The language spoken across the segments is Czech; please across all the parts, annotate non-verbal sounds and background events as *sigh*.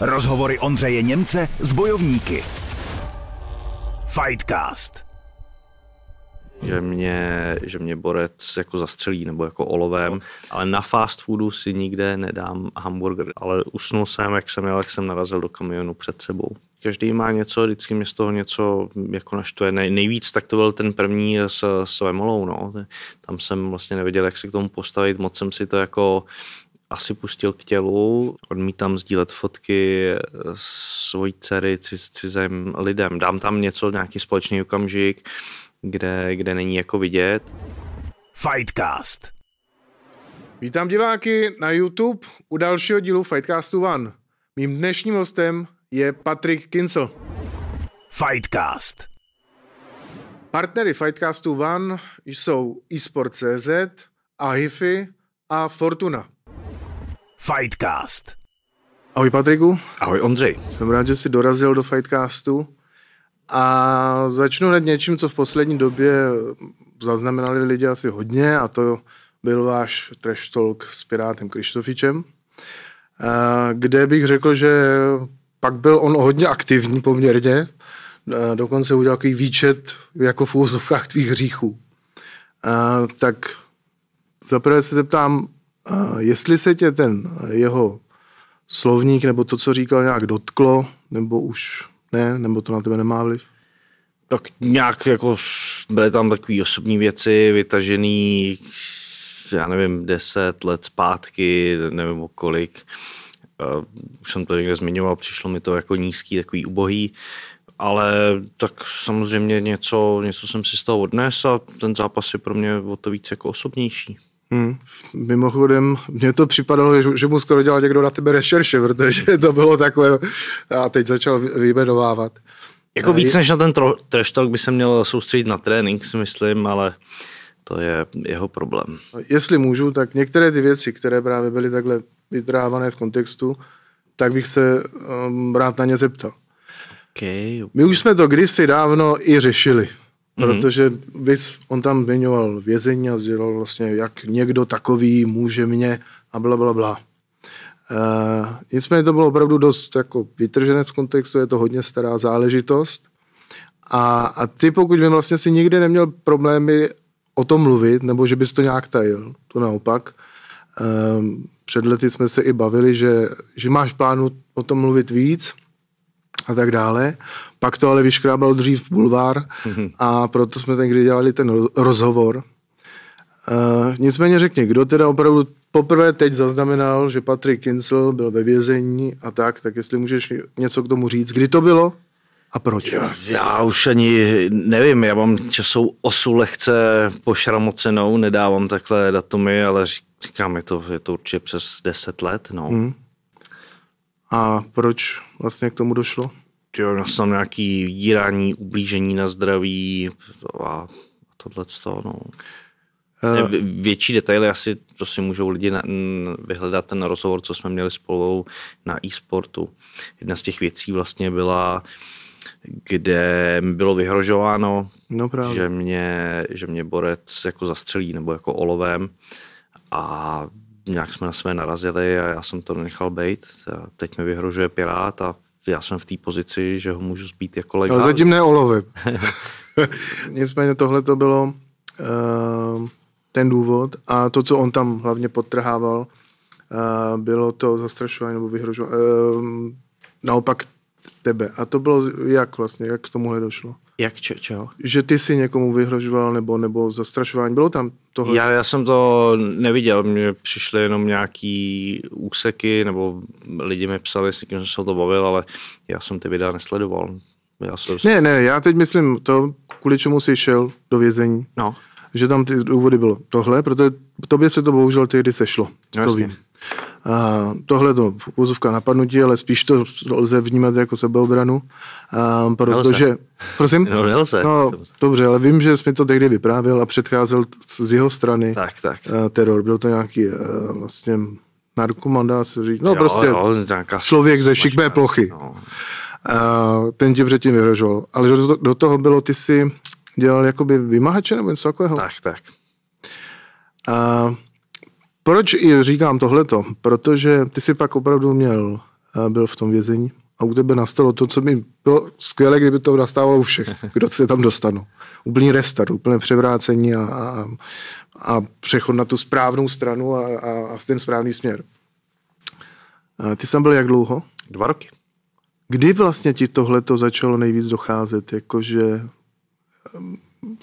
Rozhovory Ondřeje Němce s bojovníky. Fightcast. Že mě, že mě borec jako zastřelí nebo jako olovem, ale na fast foodu si nikde nedám hamburger. Ale usnul jsem, jak jsem jel, jak jsem narazil do kamionu před sebou každý má něco, vždycky mě z toho něco jako naštve. Nej, nejvíc tak to byl ten první s, s Vemolou, no. Tam jsem vlastně nevěděl, jak se k tomu postavit, moc jsem si to jako asi pustil k tělu. Odmítám sdílet fotky eh, svojí dcery s cizím lidem. Dám tam něco, nějaký společný okamžik, kde, kde není jako vidět. Fightcast. Vítám diváky na YouTube u dalšího dílu Fightcastu One. Mým dnešním hostem je Patrik Kincel. Fightcast. Partnery Fightcastu One jsou eSport.cz, Ahify a Fortuna. Fightcast. Ahoj Patriku. Ahoj Ondřej. Jsem rád, že jsi dorazil do Fightcastu. A začnu hned něčím, co v poslední době zaznamenali lidi asi hodně, a to byl váš trash talk s Pirátem Krištofičem, eh, kde bych řekl, že pak byl on hodně aktivní poměrně, eh, dokonce udělal takový výčet jako v úzovkách tvých hříchů. Eh, tak zaprvé se zeptám, jestli se tě ten jeho slovník nebo to, co říkal, nějak dotklo, nebo už ne, nebo to na tebe nemá vliv? Tak nějak jako byly tam takové osobní věci vytažený, já nevím, deset let zpátky, nevím o kolik. Uh, už jsem to někde zmiňoval, přišlo mi to jako nízký, takový ubohý, ale tak samozřejmě něco, něco jsem si z toho odnesl a ten zápas je pro mě o to víc jako osobnější. Hmm. Mimochodem, mně to připadalo, že, mu skoro dělal někdo na tebe rešerše, protože *laughs* to bylo takové, a teď začal vyjmenovávat. Jako víc než na ten tro, trash talk by se měl soustředit na trénink, si myslím, ale to je jeho problém. Jestli můžu, tak některé ty věci, které právě byly takhle vytrávané z kontextu, tak bych se um, rád na ně zeptal. Okay, okay. My už jsme to kdysi dávno i řešili. Mhm. Protože bys, on tam zmiňoval vězení a sdělal vlastně, jak někdo takový může mě a bla, bla, bla. E, nicméně to bylo opravdu dost jako vytržené z kontextu, je to hodně stará záležitost. A, a ty, pokud by vlastně si nikdy neměl problémy o tom mluvit, nebo že bys to nějak tajil, to naopak. Um, před lety jsme se i bavili, že, že máš plánu o tom mluvit víc, a tak dále. Pak to ale vyškrábal dřív bulvár mhm. a proto jsme tenkdy dělali ten rozhovor. Uh, nicméně řekně, kdo teda opravdu poprvé teď zaznamenal, že Patrick Kinsel byl ve vězení a tak, tak jestli můžeš něco k tomu říct, kdy to bylo a proč? Já, já už ani nevím, já mám časou osu lehce pošramocenou, nedávám takhle datumy, ale říkám, je to, je to určitě přes 10 let, no. Hmm. A proč vlastně k tomu došlo? Jo, já jsem nějaký dírání, ublížení na zdraví a tohle no. Eh. Vlastně větší detaily asi to prostě si můžou lidi na, m, vyhledat ten rozhovor, co jsme měli spolu na e-sportu. Jedna z těch věcí vlastně byla, kde mi bylo vyhrožováno, no že mě, že mě borec jako zastřelí nebo jako olovem a nějak jsme na své narazili a já jsem to nechal být. Teď mi vyhrožuje pirát a já jsem v té pozici, že ho můžu zbít jako legálně. Ale zatím ne olovy. *laughs* Nicméně tohle to bylo uh, ten důvod a to, co on tam hlavně podtrhával, uh, bylo to zastrašování nebo vyhrožování. Uh, naopak tebe. A to bylo jak vlastně, jak k tomuhle došlo? Jak če, čeho? Že ty si někomu vyhrožoval nebo, nebo zastrašování. Bylo tam toho? Já, já jsem to neviděl. Mně přišly jenom nějaký úseky nebo lidi mi psali, s někým jsem se to bavil, ale já jsem ty videa nesledoval. Já jsem... Ne, ne, já teď myslím to, kvůli čemu jsi šel do vězení. No. Že tam ty důvody bylo tohle, protože tobě se to bohužel tehdy sešlo. No, to vím. Tohle to v úzovkách napadnutí, ale spíš to lze vnímat jako sebeobranu, protože... Se. Prosím? No, se. No, dobře, ale vím, že jsi mi to tehdy vyprávěl a předcházel z jeho strany tak, tak. Eh, teror. Byl to nějaký eh, vlastně narkoman, dá se říct. No jo, prostě jo, člověk ze šikmé plochy. No. Eh, ten ti předtím vyhrožoval. Ale do, toho bylo, ty jsi dělal jakoby vymahače nebo něco takového? Tak, tak. A proč i říkám tohleto? Protože ty si pak opravdu měl, eh, byl v tom vězení a u tebe nastalo to, co by bylo skvělé, kdyby to nastávalo u všech, *laughs* kdo se tam dostanou. Úplný restart, úplné převrácení a, a, a přechod na tu správnou stranu a, a, a ten správný směr. A eh, ty jsi tam byl jak dlouho? Dva roky. Kdy vlastně ti tohle to začalo nejvíc docházet? Jakože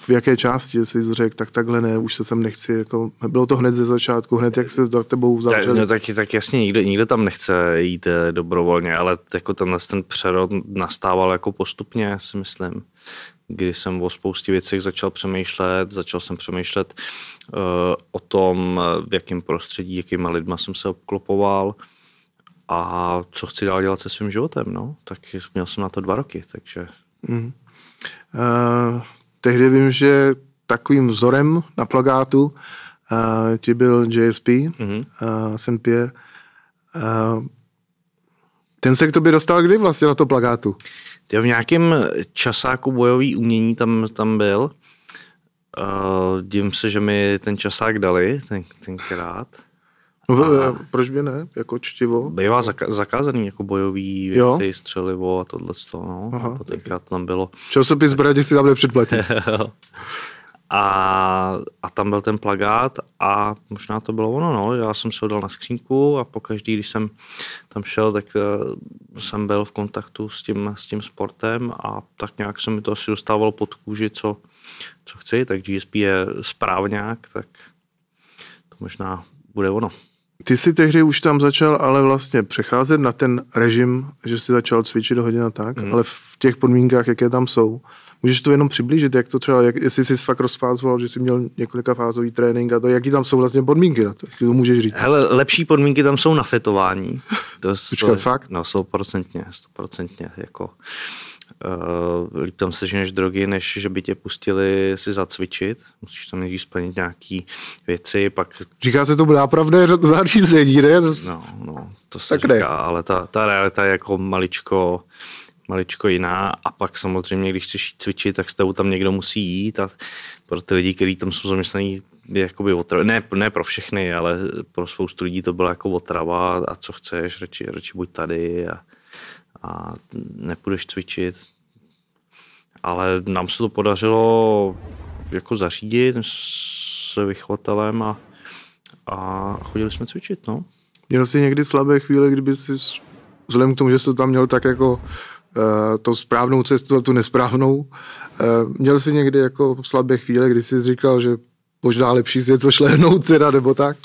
v jaké části jsi řekl, tak takhle ne, už se sem nechci. Jako, bylo to hned ze začátku, hned jak se za tebou začal. No, tak, tak jasně, nikdo, nikdo tam nechce jít eh, dobrovolně, ale jako tenhle ten přerod nastával jako postupně, si myslím kdy jsem o spoustě věcech začal přemýšlet, začal jsem přemýšlet uh, o tom, v jakém prostředí, jakýma lidma jsem se obklopoval a co chci dál dělat se svým životem, no. Tak měl jsem na to dva roky, takže... Mm. Uh, tehdy vím, že takovým vzorem na plagátu uh, ti byl JSP, mm-hmm. uh, eh, Saint Pierre. Uh, ten se k tobě dostal kdy vlastně na to plagátu? Ty v nějakém časáku bojový umění tam, tam byl. Uh, dím se, že mi ten časák dali ten, tenkrát. A eh, Proč by ne? Jako čtivo? Bývá zaka- zakázaný jako bojový věci, jo? střelivo a tohle. No. Aha, a tenkrát tam bylo. Časopis Bradě si tam nepředplatit. *laughs* A, a tam byl ten plagát a možná to bylo ono, no. Já jsem se ho dal na skřínku a pokaždý, když jsem tam šel, tak uh, jsem byl v kontaktu s tím, s tím sportem a tak nějak se mi to asi dostávalo pod kůži, co, co chci, tak GSP je správňák, tak to možná bude ono. Ty jsi tehdy už tam začal ale vlastně přecházet na ten režim, že jsi začal cvičit hodně a tak, mm. ale v těch podmínkách, jaké tam jsou. Můžeš to jenom přiblížit, jak to třeba, jak, jestli jsi fakt rozfázoval, že jsi měl několika fázový trénink a to, jaký tam jsou vlastně podmínky na to, jestli to můžeš říct. Hele, lepší podmínky tam jsou na fetování. To je je, fakt? No, stoprocentně, stoprocentně, jako. Uh, eh, líp tam seženeš drogy, než že by tě pustili si zacvičit. Musíš tam někdy splnit nějaký věci, pak... Říká se to nápravné zařízení, ne? No, no, to se tak říká, ne. ale ta, ta realita je jako maličko maličko jiná a pak samozřejmě, když chceš cvičit, tak s tebou tam někdo musí jít a pro ty lidi, kteří tam jsou zaměstnaní, je jakoby otrava. Ne, ne pro všechny, ale pro spoustu lidí to byla jako otrava a co chceš, radši, radši buď tady a a nepůjdeš cvičit. Ale nám se to podařilo jako zařídit s vychovatelem a, a chodili jsme cvičit, no. Měl jsi někdy slabé chvíle, kdyby jsi, vzhledem k tomu, že jsi to tam měl tak jako uh, eh, to správnou cestu a tu nesprávnou, uh, měl jsi někdy jako slabé chvíle, kdy jsi říkal, že možná lepší si je co šlehnout teda, nebo tak?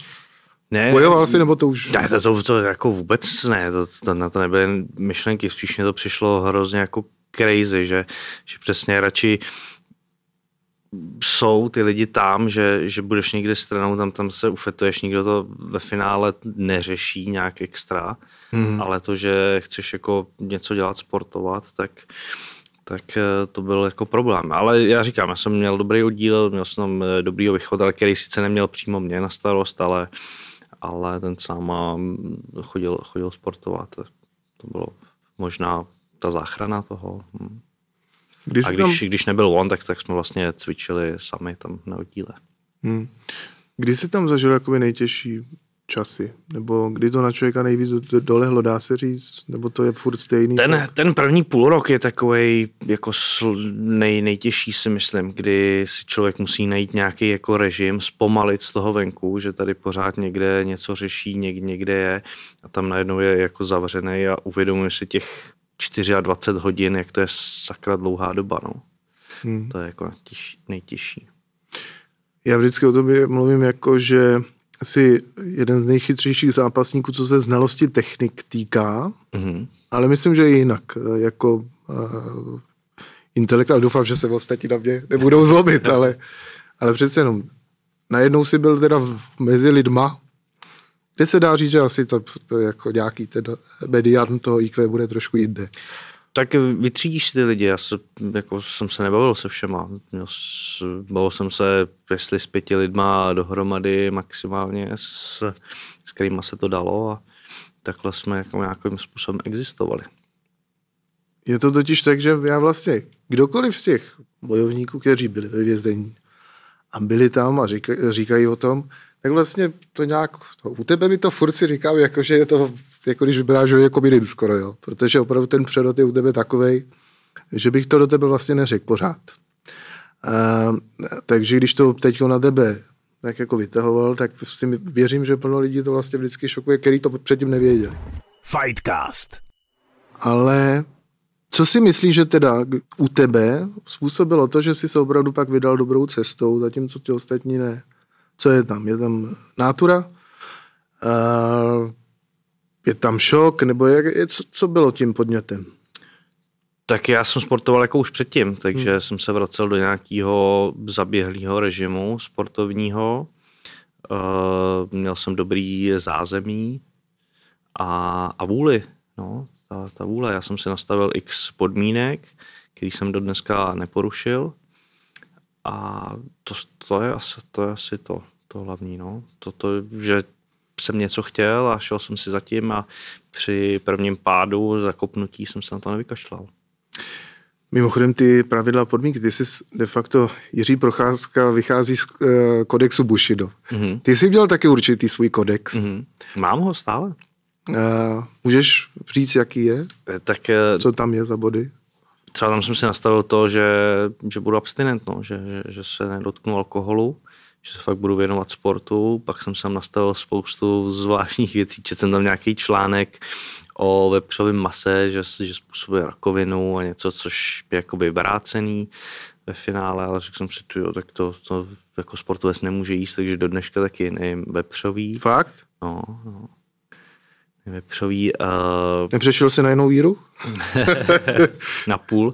Ne, Bojoval jsi nebo to už? Ne, to, to, to jako vůbec ne, to, to, na to nebyly myšlenky, spíš mě to přišlo hrozně jako crazy, že, že přesně radši jsou ty lidi tam, že, že budeš někde stranou, tam, tam se ufetuješ, nikdo to ve finále neřeší nějak extra, hmm. ale to, že chceš jako něco dělat, sportovat, tak, tak eh, to byl jako problém. Ale já říkám, já jsem měl dobrý oddíl, měl jsem tam eh, dobrýho vychovatele, který sice neměl přímo mě na starost, ale ale ten sám mm, chodil, chodil sportovat. To bylo možná ta záchrana toho. Hm. Když a když, tam... když nebyl on, tak, tak jsme vlastně cvičili sami tam na oddíle. Hmm. Kdy jsi tam zažil jakoby nejtěžší časy? Nebo kdy to na člověka nejvíc dolehlo, dá se říct? Nebo to je furt stejný? Ten, ten první půl rok je takový jako nej, nejtěžší si myslím, kdy si člověk musí najít nějaký jako režim, zpomalit z toho venku, že tady pořád někde něco řeší, někde, někde je a tam najednou je jako zavřený a uvědomuje si těch 24 hodin, jak to je sakra dlouhá doba, no. Hmm. To je jako nejtěžší. Já vždycky o tobě mluvím jako, že asi jeden z nejchytřejších zápasníků, co se znalosti technik týká, mm-hmm. ale myslím, že i jinak, eh, jako uh, intelekt, ale doufám, že se ostatní na mě nebudou zlobit, *laughs* ale, ale přece jenom. Najednou si byl teda v, mezi lidma, kde se dá říct, že asi to, to jako nějaký teda median toho IQ bude trošku jinde tak vytřídíš ty lidi. Já se, jako, jsem se nebavil se všema. Bavil jsem se, jestli s pěti lidma dohromady maximálně, s, s kterými se to dalo a takhle jsme jako nějakým způsobem existovali. Je to totiž tak, že já vlastně, kdokoliv z těch bojovníků, kteří byli ve vězení a byli tam a říkají, říkají o tom, tak vlastně to nějak, to, u tebe mi to furt si říkám, jako, že je to jako když vybrážuje jako bílým skoro, jo. Protože opravdu ten přerod je u tebe takovej, že bych to do tebe vlastně neřekl pořád. A, takže když to teď na tebe tak jako vytahoval, tak si věřím, že plno lidí to vlastně vždycky šokuje, který to předtím nevěděli. Fightcast. Ale co si myslíš, že teda u tebe způsobilo to, že jsi se opravdu pak vydal dobrou cestou, zatímco ti ostatní ne? Co je tam? Je tam nátura? Uh, je tam šok, nebo jak, je, co, co bylo tím podnětem? Tak já jsem sportoval jako už předtím, takže hmm. jsem se vracel do nějakého zaběhlého režimu sportovního. E, měl jsem dobrý zázemí a, a vůli. No, ta, ta vůle. Já jsem si nastavil x podmínek, který jsem do dneska neporušil. A to, to, je, asi, to je asi to, to hlavní. No. Toto, že jsem něco chtěl a šel jsem si zatím a při prvním pádu, zakopnutí jsem se na to nevykašlal. Mimochodem ty pravidla podmínky, ty jsi de facto, Jiří Procházka vychází z uh, kodexu Bushido. Mm-hmm. Ty jsi udělal taky určitý svůj kodex. Mm-hmm. Mám ho stále. Uh, můžeš říct, jaký je? Eh, tak, Co tam je za body? Třeba tam jsem si nastavil to, že, že budu abstinent, no, že, že, že se nedotknu alkoholu že se fakt budu věnovat sportu. Pak jsem tam nastavil spoustu zvláštních věcí, četl jsem tam nějaký článek o vepřovém mase, že, že způsobuje rakovinu a něco, což je jakoby vrácený ve finále, ale řekl jsem si, tu, tak to, to jako sportovec nemůže jíst, takže do dneška taky nevím, vepřový. Fakt? No, no. Vepřový. Uh... Nepřešel jsi na jinou víru? *laughs* na půl.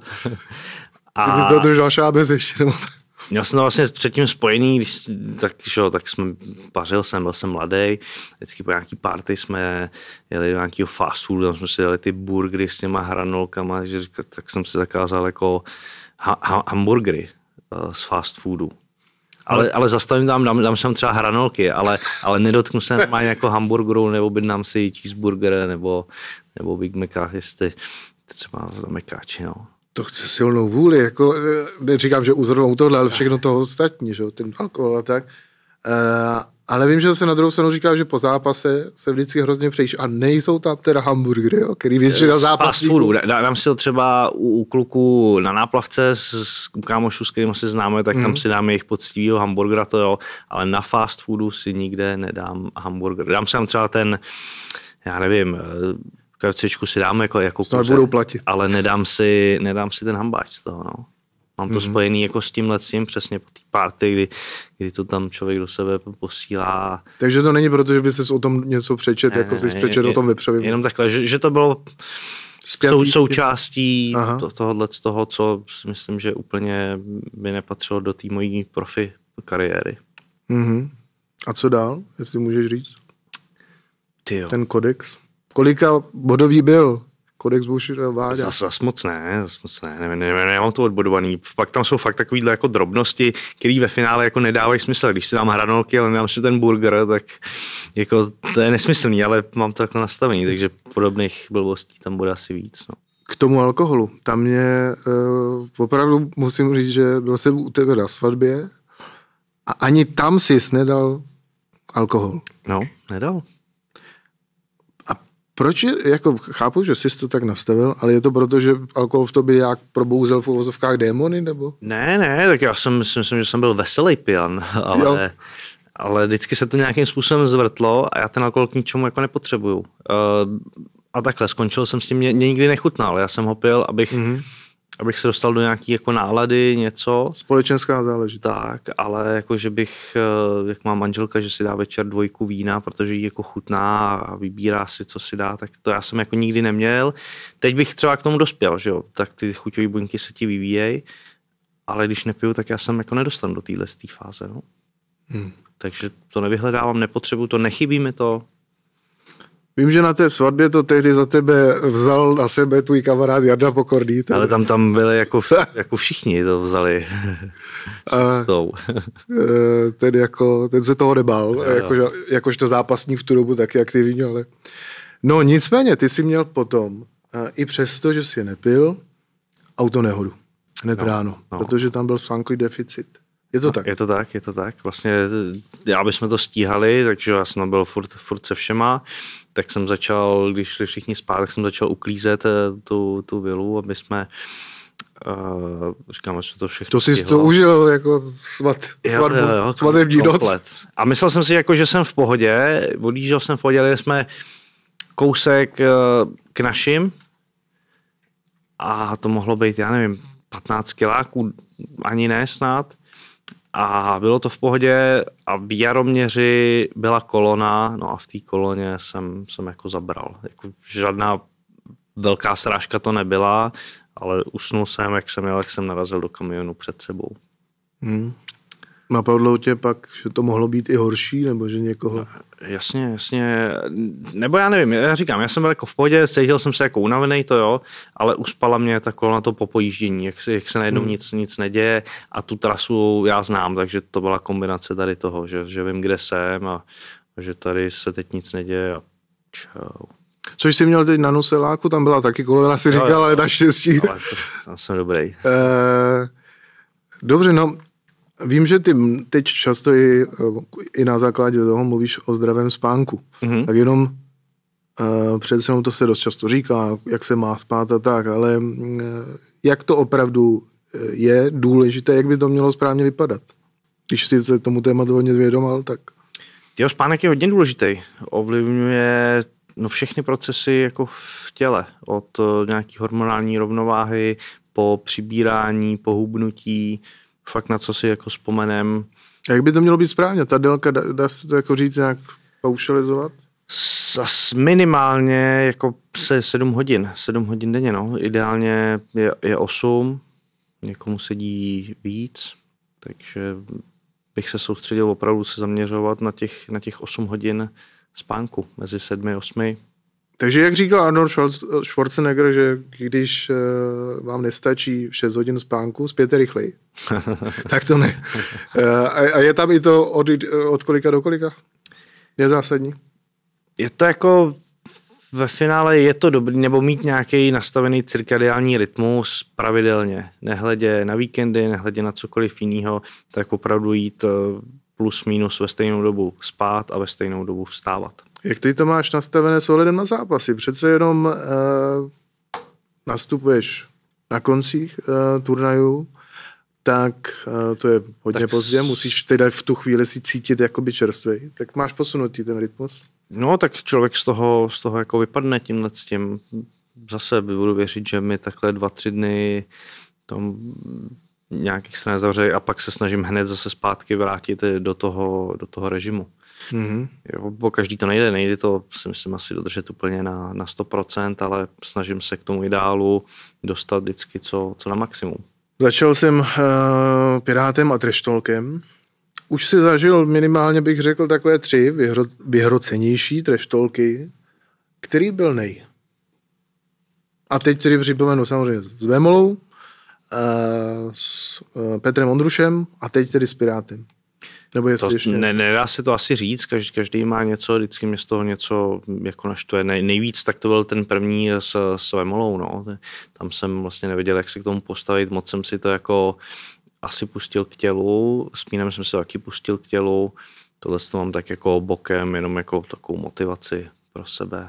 a... *laughs* to držel šábec ještě, nebo tak měl jsem to vlastně předtím spojený, když, tak, že, tak jsme pařil jsem, byl jsem mladý, vždycky po nějaký party jsme jeli do nějakého fast foodu, tam jsme si dali ty burgery s těma hranolkama, takže tak jsem si zakázal jako ha- ha- hamburgery eh, z fast foodu. Ale, ale zastavím tam, dám, dám tam třeba hranolky, ale, ale nedotknu se má jako hamburgeru, nebo nám si cheeseburger, nebo, nebo Big Maca, jestli třeba v Mekáči, no to chce silnou vůli, jako, eh, neříkám, že uzrovnou tohle, ale všechno toho ostatní, že ten alkohol a tak. E, ale vím, že se na druhou stranu říká, že po zápase se vždycky hrozně přejíš a nejsou tam teda hamburgery, jo, který většina zápasů. Dá, dám si ho třeba u, u kluku na náplavce s, s kámošů, s kterým se známe, tak mm. tam hmm. si dám jejich poctivýho hamburgera, to jo, ale na fast foodu si nikde nedám hamburger. Dám si tam třeba ten, já nevím, eh, krabičku si dám jako, jako kuře, budou platit. ale nedám si, nedám si ten hambáč z toho. No. Mám to mm-hmm. spojený jako s tím tím přesně po té party, kdy, kdy to tam člověk do sebe posílá. Takže to není proto, že by ses o tom něco přečet, ne, jako si přečet ne, o tom vepřově. Jenom takhle, že, že to bylo sou, součástí to, tohohle z toho, co si myslím, že úplně by nepatřilo do té mojí profi kariéry. Mm-hmm. A co dál, jestli můžeš říct? Tyjo. Ten kodex? kolika bodový byl kodex Bushira Váďa? Zas, zas moc ne, zas moc ne, ne, ne, ne, nemám to odbodovaný. Pak tam jsou fakt takovýhle jako drobnosti, které ve finále jako nedávají smysl. Když si dám hranolky, ale nemám si ten burger, tak jako to je nesmyslný, ale mám to jako nastavení, takže podobných blbostí tam bude asi víc. No. K tomu alkoholu. Tam mě uh, eh, opravdu musím říct, že byl jsem u tebe na svatbě a ani tam sis nedal alkohol. No, nedal. Proč je, jako chápu, že jsi to tak nastavil, ale je to proto, že alkohol v tobě jak probouzel v uvozovkách démony, nebo? Ne, ne, tak já jsem, si myslím, že jsem byl veselý pijan, *laughs* ale, jo. ale vždycky se to nějakým způsobem zvrtlo a já ten alkohol k ničemu jako nepotřebuju. Uh, a takhle, skončil jsem s tím, mě, mě nikdy nechutnal, já jsem ho pil, abych mm-hmm abych se dostal do nějaký jako nálady, něco. Společenská záležitost. Tak, ale jako, že bych, eh, jak má manželka, že si dá večer dvojku vína, protože jí jako chutná a vybírá si, co si dá, tak to já jsem jako nikdy neměl. Teď bych třeba k tomu dospěl, že jo, tak ty chuťové buňky se ti vyvíjejí, ale když nepiju, tak já jsem jako nedostanu do téhle fáze, no. Hmm. Takže to nevyhledávám, nepotřebuju to, nechybí mi to, Vím, že na té svatbě to tehdy za tebe vzal na sebe tvůj kamarád Jarda Pokorný. Ten... Ale tam tam byli jako, *laughs* jako všichni to vzali. A, *laughs* e, ten, jako, ten se toho nebál, jo, jo. Jako, jakož to zápasní v tu dobu taky aktivní, ale... No nicméně, ty jsi měl potom, e, i přesto, že jsi nepil, auto nehodu. Hned no, ráno, no. protože tam byl spánkový deficit. Je to no, tak? Je to tak, je to tak. Vlastně, e, aby jsme to stíhali, takže já jsem byl furt, furt se všema tak jsem začal, když šli všichni spát, tak jsem začal uklízet eh, tu, tu vilu, aby jsme Uh, říkám, že to všechno To jsi stihlo. to užil jako svat, svatbu, jo, jo, jako svatební noc. A myslel jsem si, jako, že jsem v pohodě, odjížděl jsem v pohodě, ale jsme kousek uh, k našim a to mohlo být, já nevím, 15 kiláků, ani ne snad a bylo to v pohodě a v Jaroměři byla kolona, no a v té koloně jsem, jsem jako zabral. Jako žádná velká srážka to nebyla, ale usnul jsem, jak jsem jel, jak jsem narazil do kamionu před sebou. Hmm. Napadlo tě pak, že to mohlo být i horší, nebo že někoho... No, jasně, jasně. Nebo já nevím, já říkám, já jsem byl jako v pohodě, cítil jsem se jako unavený, to jo, ale uspala mě ta kolona to po pojíždění, jak, se, jak se najednou hmm. nic, nic neděje a tu trasu já znám, takže to byla kombinace tady toho, že, že vím, kde jsem a, a že tady se teď nic neděje a čau. Což jsi měl teď na Nuseláku, tam byla taky kolona, si říkal, ale naštěstí. Ale to, tam jsem dobrý. Eh, dobře, no, Vím, že ty teď často i, eh, i na základě toho mluvíš o zdravém spánku. Mm-hmm. Tak jenom uh, přece jenom to se dost často říká, jak se má spát a tak, ale uh, jak to opravdu je důležité, jak by to mělo správně vypadat? Když jsi se tomu tématu hodně zvědomal, tak... Jo, spánek je hodně důležitý. Ovlivňuje no, všechny procesy jako v těle, od nějaké hormonální rovnováhy po přibírání, pohubnutí, fakt na co si jako vzpomenem. A jak by to mělo být správně? Ta délka, dá, dá se to jako říct nějak paušalizovat? Zas minimálně jako se 7 hodin, 7 hodin denně, no. Ideálně je, je 8, někomu sedí víc, takže bych se soustředil opravdu se zaměřovat na těch, na těch 8 hodin spánku mezi 7 a 8. Takže jak říkal Arnold Schwarzenegger, že když eh, vám nestačí 6 hodin spánku, spěte rychleji. *laughs* tak to ne. Eh, a je tam i to od, od kolika do kolika? Je zásadní? Je to jako ve finále je to dobrý, nebo mít nějaký nastavený cirkadiální rytmus pravidelně, nehledě na víkendy, nehledě na cokoliv jiného, tak opravdu jít eh, plus minus ve stejnou dobu spát a ve stejnou dobu vstávat. Jak ty to máš nastavené s ohledem na zápasy? Přece jenom uh, nastupuješ na koncích uh, turnajů, tak uh, to je hodně tak pozdě, musíš teda v tu chvíli si cítit jakoby čerstvý. Tak máš posunutý ten rytmus? No, tak člověk z toho, z toho jako vypadne tímhle s tím. Zase budu věřit, že mi takhle dva, tři dny tam nějakých se nezavře a pak se snažím hned zase zpátky vrátit do toho, do toho režimu. Mm-hmm. Jo, bo každý to nejde, nejde to si myslím asi dodržet úplně na, na 100%, ale snažím se k tomu ideálu dostat vždycky co, co na maximum. Začal jsem uh, Pirátem a Treštolkem. Už si zažil minimálně, bych řekl, takové tři vyhro, vyhrocenější treštolky. Který byl nej? A teď tedy připomenu samozřejmě s Vemolou, uh, eh, s uh, Petrem Ondrušem a teď tedy s Pirátem. Nebo jestli to, ještě... ne, nedá se to asi říct, každý, každý má něco, vždycky mě z toho něco jako naštve. Ne, nejvíc tak to byl ten první s, s Vemolou, no. Tam jsem vlastně nevěděl, jak se k tomu postavit, moc jsem si to jako asi pustil k tělu, s Mínem jsem se taky pustil k tělu, tohle to mám tak jako bokem, jenom jako takovou motivaci pro sebe.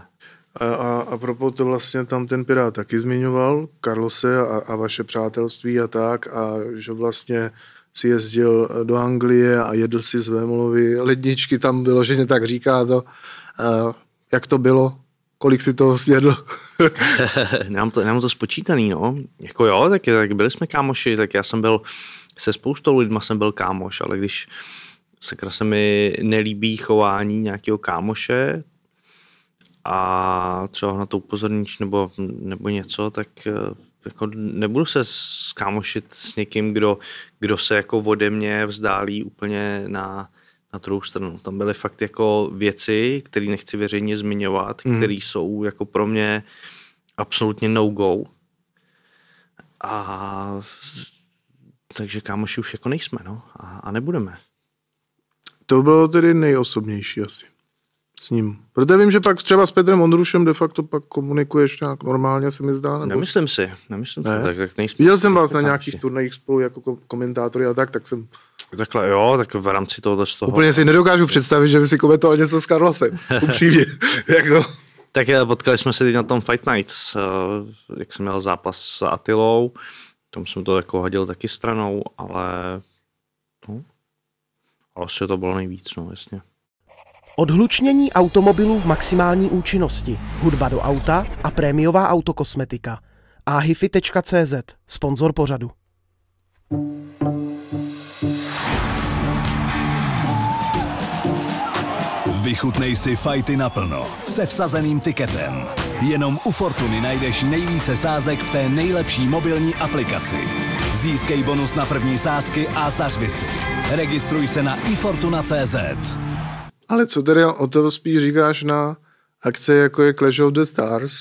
A, a, a propos to vlastně tam ten Pirát taky zmiňoval, Karlose a, a vaše přátelství a tak, a že vlastně si jezdil eh, do Anglie a jedl si z Vémolovi ledničky, tam bylo vyloženě tak říká to, eh, jak to bylo, kolik si toho snědl. *laughs* *laughs* nám, to, nám to spočítaný, no. Jako jo, tak, tak byli jsme kámoši, tak já jsem byl, se spoustou lidma jsem byl kámoš, ale když se, se mi nelíbí chování nějakého kámoše a třeba na to upozorníš nebo, nebo něco, tak eh, jako nebudu se skámošit s někým, kdo, kdo se jako ode mě vzdálí úplně na, na druhou stranu. Tam byly fakt jako věci, které nechci veřejně zmiňovat, mm. které jsou jako pro mě absolutně no-go. A takže kámoši už jako nejsme, no. A, a nebudeme. To bylo tedy nejosobnější asi s ním. Protože vím, že pak třeba s Petrem Ondrušem de facto pak komunikuješ nějak normálně, se mi zdá. Nebo... Nemyslím si, nemyslím ne? si. Tak, tak nejspíš, Viděl jsem vás na nějakých turnajích spolu jako komentátory a tak, tak jsem... Takhle jo, tak v rámci tohoto z toho... Úplně si nedokážu představit, že by si komentoval něco s Karlosem. *laughs* Upřímně. jako... Tak eh, potkali jsme se teď na tom Fight Nights, eh, jak jsem měl zápas s Atilou, tam jsem to jako hodil taky stranou, ale no, ale asi to bylo nejvíc, no jasně. Odhlučnění automobilů v maximální účinnosti, hudba do auta a prémiová autokosmetika. ahify.cz, sponzor pořadu. Vychutnej si fajty naplno se vsazeným tiketem. Jenom u Fortuny najdeš nejvíce sázek v té nejlepší mobilní aplikaci. Získej bonus na první sázky a zařvi si. Registruj se na ifortuna.cz. Ale co tedy o to spíš říkáš na akce, jako je Clash of the Stars,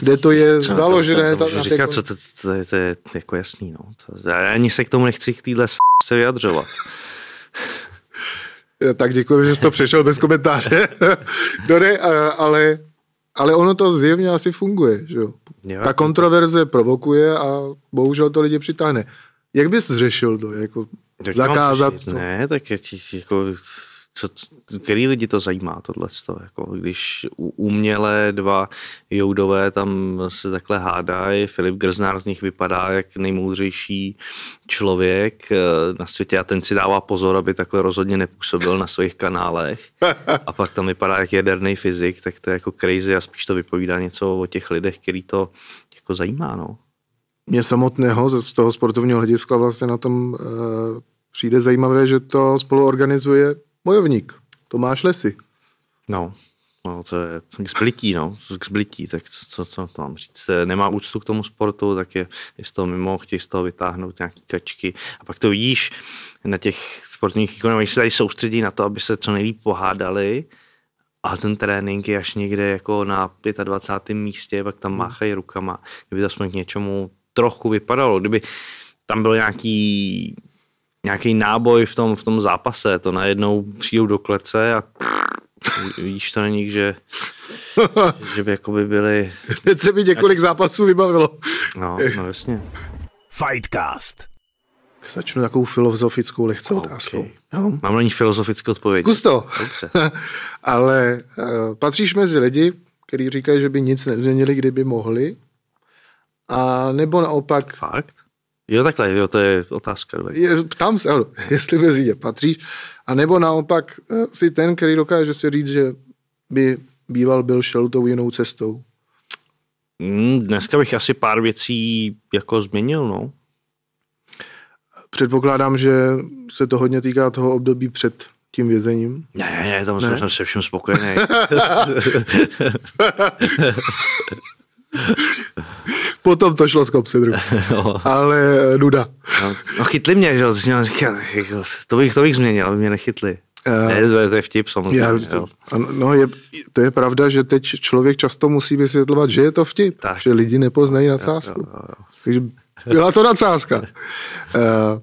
kde to je co založené. To, to, to, to co to, to, to, je, to je jako jasný. No. To, já ani se k tomu nechci k téhle se vyjadřovat. *laughs* tak děkuji, že jsi to přešel bez komentáře. *laughs* Dore, ale, ale ono to zjevně asi funguje. Že? Jo? Ta jako- kontroverze provokuje a bohužel to lidi přitáhne. Jak bys řešil to? Jako, tak zakázat to? Ne, tak jako co, který lidi to zajímá, tohle, jako, když uměle dva joudové tam se takhle hádají, Filip Grznár z nich vypadá jak nejmoudřejší člověk eh, na světě a ten si dává pozor, aby takhle rozhodně nepůsobil na svých kanálech *laughs* a pak tam vypadá jak jaderný fyzik, tak to je jako crazy a spíš to vypovídá něco o těch lidech, který to jako zajímá, no. Mě samotného z toho sportovního hlediska vlastně na tom e, přijde zajímavé, že to spolu organizuje bojovník Tomáš Lesy. No, no to je zblití, no, zblití, tak co, co tam říct, nemá úctu k tomu sportu, tak je, je z toho mimo, chtějí z toho vytáhnout nějaký kačky a pak to vidíš na těch sportovních oni se tady soustředí na to, aby se co nejlíp pohádali, a ten trénink je až někde jako na 25. místě, pak tam máchají rukama, kdyby to aspoň k něčemu trochu vypadalo. Kdyby tam byl nějaký nějaký náboj v tom, v tom zápase. To najednou přijdou do klece a víš to na nich, že, *laughs* že by jako by byli... Hned se mi několik zápasů vybavilo. No, no jasně. Fightcast. Začnu takovou filozofickou lehce okay. otázkou. Jo? Mám na ní filozofické odpovědi. Zkus to. Dobře. *laughs* Ale uh, patříš mezi lidi, kteří říkají, že by nic nezměnili, kdyby mohli. A nebo naopak... Fakt? Jo, takhle, jo, to je otázka. Je, ptám se, ano, *laughs* jestli mezi je patříš, a nebo naopak eh, si ten, který dokáže si říct, že by býval byl šel tou jinou cestou. Hmm, dneska bych asi pár věcí jako změnil, no. Předpokládám, že se to hodně týká toho období před tím vězením. Ne, ne, tam ne? jsem se všem spokojený. *laughs* *laughs* *laughs* Potom to šlo z kopce druhý. *laughs* Ale eh, nuda. No, no chytli mě, že jo, jako, to bych, to bych změnil, aby mě nechytli. Uh, ne, to, je, to je vtip samozřejmě. Já, no, je, to je pravda, že teď člověk často musí vysvětlovat, že je to vtip, tak. že lidi nepoznají na Jo, jo, jo. Takže byla to nadsázka. uh,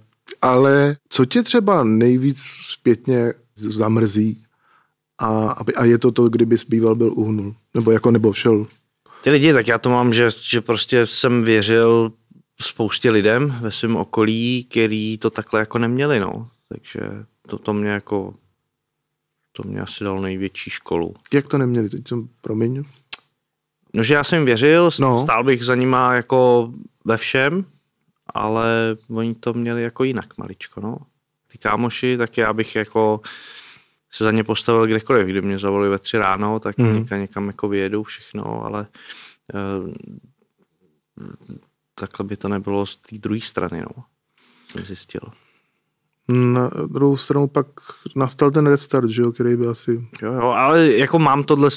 *laughs* ale co tě třeba nejvíc zpětně zamrzí a, a je to to, kdyby zbýval byl uhnul? Nebo jako nebo všel. Ty lidi, tak já to mám, že, že prostě jsem věřil spoustě lidem ve svém okolí, který to takhle jako neměli, no. Takže to, to mě jako, to mě asi dal největší školu. Jak to neměli? Teď jsem, proměnil? No, že já jsem věřil, no. stál bych za nima jako ve všem, ale oni to měli jako jinak maličko, no. Ty kámoši, tak já bych jako, se za ně postavil kdekoliv. Kdyby mě zavolali ve tři ráno, tak mm. někam, někam jako vyjedu všechno, ale e, takhle by to nebylo z té druhé strany, no, jsem zjistil. Na druhou stranu pak nastal ten restart, že jo, který by asi... Jo, jo, ale jako mám tohle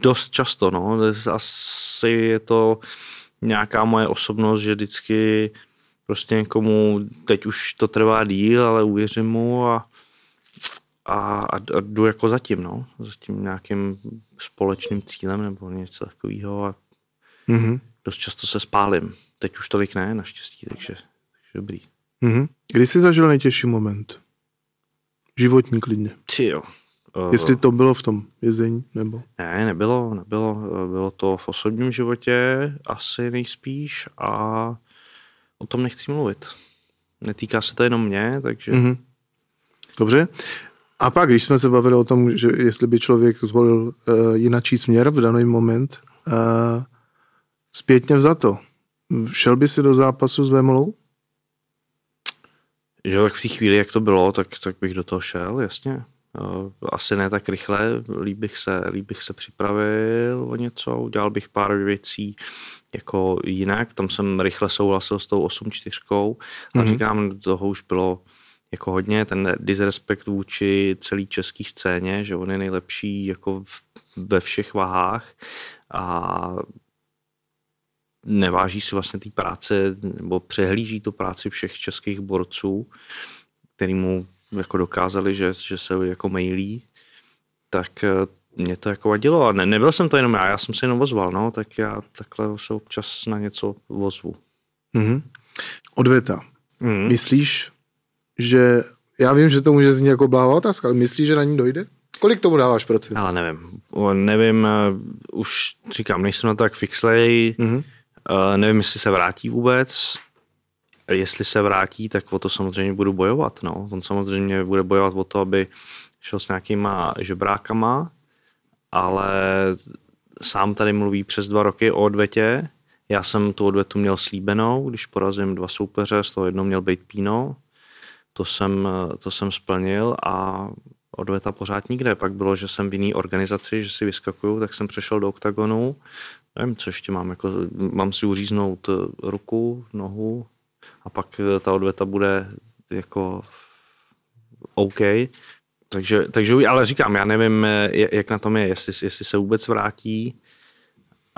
dost často, no. Asi je to nějaká moje osobnost, že vždycky prostě někomu, teď už to trvá díl, ale uvěřím mu a a, a, jdu jako za tím, no, za tím nějakým společným cílem nebo něco takového a mm-hmm. dost často se spálím. Teď už tolik ne, naštěstí, takže, takže dobrý. Mm-hmm. Kdy jsi zažil nejtěžší moment? Životní klidně. Ty jo. Eh, Jestli to bylo v tom vězení, nebo? Ne, nebylo, nebylo. Eh, bylo to v osobním životě asi nejspíš a o tom nechci mluvit. Netýká se to jenom mě, takže... Mm-hmm. Dobře. A pak, když jsme se bavili o tom, že jestli by člověk zvolil uh, jinačí směr v daný moment, uh, zpětně to, šel by si do zápasu s Vemolou? Že tak v té chvíli, jak to bylo, tak, tak bych do toho šel, jasně. Eh, asi ne tak rychle, líb bych se, líb bych se připravil o něco, udělal bych pár věcí jako jinak, tam jsem rychle souhlasil s tou 8-4 a mm-hmm. říkám, toho už bylo jako hodně ten disrespekt vůči celý český scéně, že on je nejlepší jako ve všech vahách a neváží si vlastně té práce nebo přehlíží tu práci všech českých borců, který mu jako dokázali, že, že se jako mailí, tak eh, mě to jako vadilo. A ne, nebyl jsem to jenom já, já jsem se jenom ozval, no, tak já takhle se občas na něco vozvu. Mm-hmm. Odvěta. Mm-hmm. Myslíš, že já vím, že to může znít jako blává otázka, ale myslíš, že na ní dojde? Kolik tomu dáváš procent? Ale nevím. Nevím, eh, už říkám, nejsem na to tak fixlej. Mm-hmm. nevím, jestli se vrátí vůbec. Jestli se vrátí, tak o to samozřejmě budu bojovat. No. On samozřejmě bude bojovat o to, aby šel s nějakýma žebrákama, ale sám tady mluví přes dva roky o odvetě. Já jsem tu odvetu měl slíbenou, když porazím dva soupeře, z toho jedno měl být Pino to jsem, to jsem splnil a odveta pořád nikde. Pak bylo, že jsem v jiné organizaci, že si vyskakuju, tak jsem přešel do oktagonu. Nevím, co ještě mám, jako, mám si uříznout eh, ruku, nohu a pak eh, ta odveta bude jako OK. Takže, takže ale říkám, já nevím, eh, jak na tom je, jestli, jestli se vůbec vrátí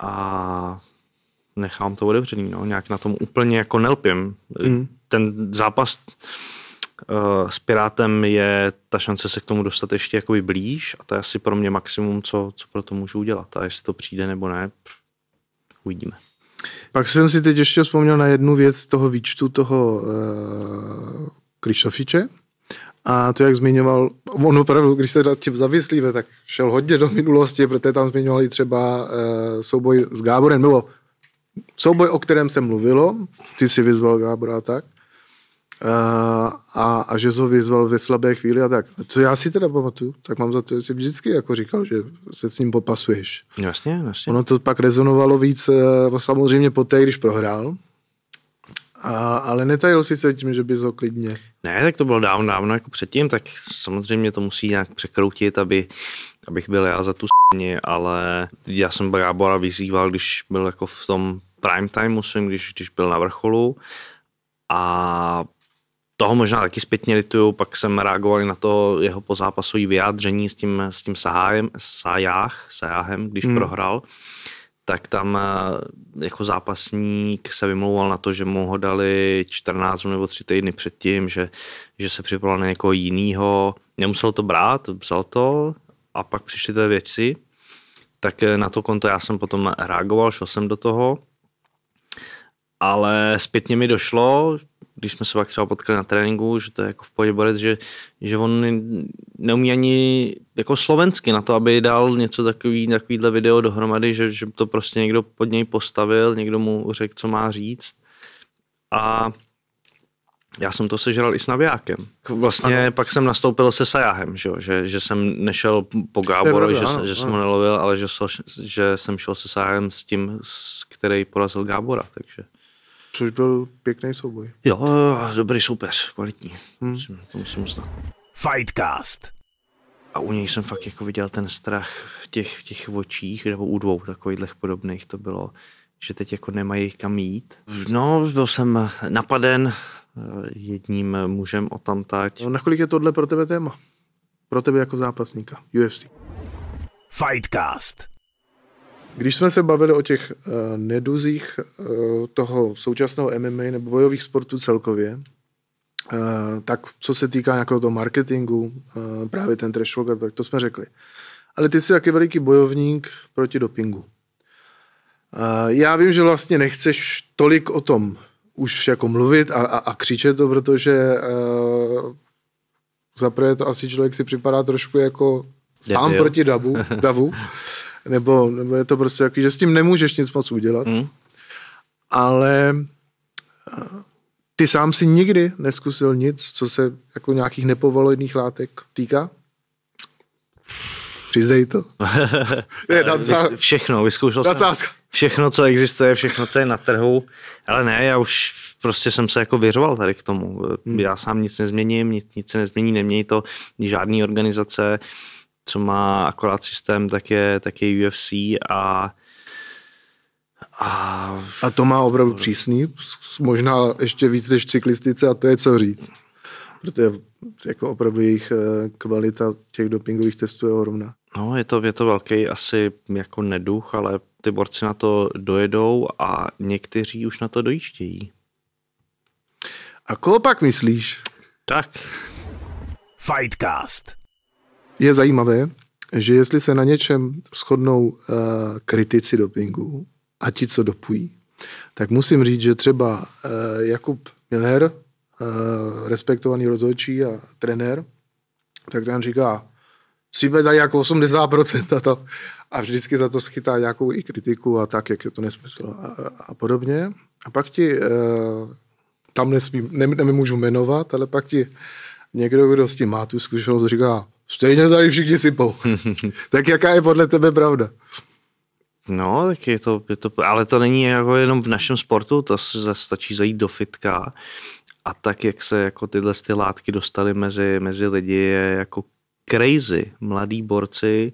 a nechám to otevřený, no, nějak na tom úplně jako nelpím. Mm. Ten zápas Eh, s Pirátem je ta šance se k tomu dostat ještě jakoby blíž a to je asi pro mě maximum, co, co pro to můžu udělat. A jestli to přijde nebo ne, uvidíme. Pak jsem si teď ještě vzpomněl na jednu věc z toho výčtu toho uh, eh, Krišofiče. A to, jak zmiňoval, on opravdu, když se tím zavislí, tak šel hodně do minulosti, protože tam zmiňovali třeba uh, souboj s Gáborem, nebo souboj, o kterém se mluvilo, ty si vyzval Gábora tak. Eh, a, a že ho vyzval ve slabé chvíli a tak. Co já si teda pamatuju, tak mám za to, že jsi vždycky jako říkal, že se s ním popasuješ. Jasně, jasně. Ono to pak rezonovalo víc eh, samozřejmě poté, když prohrál, a, ale netajil si se tím, že bys ho klidně. Ne, tak to bylo dávno, dávno jako předtím, tak samozřejmě to musí nějak překroutit, aby, abych byl já za tu s***ni, ale já jsem Brábora vyzýval, když byl jako v tom prime timeu musím, když, když byl na vrcholu a toho možná taky zpětně lituju, pak jsem reagoval na to jeho pozápasové vyjádření s tím, s tím Sahájem, Sajách, Sajáhem, když hmm. prohrál, tak tam eh, jako zápasník se vymlouval na to, že mu ho dali 14 nebo 3 týdny předtím, že, že se připravil na někoho jiného. Nemusel to brát, vzal to a pak přišly ty věci. Tak eh, na to konto já jsem potom reagoval, šel jsem do toho ale zpětně mi došlo, když jsme se pak třeba potkali na tréninku, že to je jako v pohodě borec, že, že on neumí ani jako slovensky na to, aby dal něco takový, takovýhle video dohromady, že, že to prostě někdo pod něj postavil, někdo mu řekl, co má říct. A já jsem to sežral i s navijákem. Vlastně ano. pak jsem nastoupil se Sajáhem, že, že, že jsem nešel po Gáborovi, že, že jsem ho nelovil, ale že, že jsem šel se Sajáhem s tím, s, který porazil Gábora, takže... Což byl pěkný souboj. Jo, dobrý soupeř, kvalitní. Hmm. Musím, to musím uznat. Fightcast. A u něj jsem fakt jako viděl ten strach v těch, v těch očích, nebo u dvou takových podobných to bylo, že teď jako nemají kam jít. No, byl jsem napaden eh, jedním mužem o tamtať. No, nakolik je tohle pro tebe téma? Pro tebe jako zápasníka UFC. Fightcast. Když jsme se bavili o těch uh, neduzích uh, toho současného MMA nebo bojových sportů celkově, uh, tak co se týká nějakého toho marketingu, uh, právě ten trash tak to jsme řekli. Ale ty jsi taky veliký bojovník proti dopingu. Uh, já vím, že vlastně nechceš tolik o tom už jako mluvit a, a, a křičet to, protože uh, zaprvé to asi člověk si připadá trošku jako sám Debil. proti davu, davu *laughs* nebo, nebo je to prostě takový, že s tím nemůžeš nic moc udělat, mm. ale eh, ty sám si nikdy neskusil nic, co se jako nějakých nepovolených látek týká? Přizdej to. *laughs* je, nadsá... Všechno, vyzkoušel nadsázka. jsem všechno, co existuje, všechno, co je na trhu, ale ne, já už prostě jsem se jako věřoval tady k tomu. Hmm. Já sám nic nezměním, nic, nic se nezmění, nemění to žádný organizace, uh, co má akorát systém, tak je, tak je UFC a a... a to má opravdu přísný, možná ještě víc než cyklistice a to je co říct. Protože jako opravdu jejich eh, kvalita těch dopingových testů je ohromná. No, je to, je to velký asi jako neduch, ale ty borci na to dojedou a někteří už na to dojíždějí. A koho pak myslíš? Tak. Fightcast. Je zajímavé, že jestli se na něčem shodnou uh, kritici dopingu a ti, co dopují, tak musím říct, že třeba uh, Jakub Milner, uh, respektovaný rozhodčí a trenér, tak ten říká, Příběh tady jako 80% a, to, a vždycky za to schytá nějakou i kritiku a tak, jak je to nesmysl a, a podobně. A pak ti, e, tam nesmím, ne, nemůžu jmenovat, ale pak ti někdo, kdo s tím má tu zkušenost, říká, Stejně tady všichni sypou. *laughs* tak jaká je podle tebe pravda? No, tak je to, je to, ale to není jako jenom v našem sportu, to se stačí zajít do fitka a tak, jak se jako tyhle ty látky dostaly mezi, mezi lidi, je jako crazy. Mladí borci,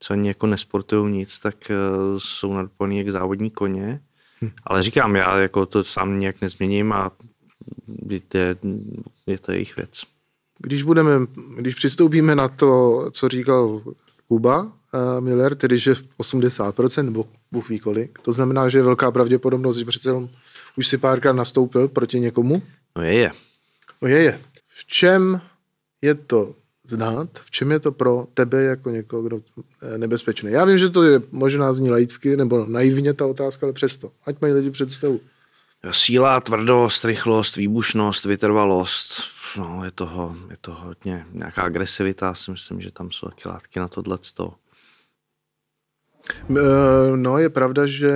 co ani jako nesportují nic, tak eh, jsou nadplný jak závodní koně. Hm. Ale říkám, já jako to sám nějak nezměním a je, je to jejich věc. Když, budeme, když přistoupíme na to, co říkal Kuba eh, Miller, tedy že 80%, nebo Bůh ví kolik, to znamená, že je velká pravděpodobnost, že přece už si párkrát nastoupil proti někomu. No je je. No je je. V čem je to znát, v čem je to pro tebe jako někoho, kdo eh, nebezpečný. Já vím, že to je možná zní laicky nebo naivně ta otázka, ale přesto, ať mají lidi představu. Síla, tvrdost, rychlost, výbušnost, vytrvalost, no, je, toho, je toho hodně. Nějaká agresivita, si myslím, že tam jsou taky látky na tohle. Eh, no, je pravda, že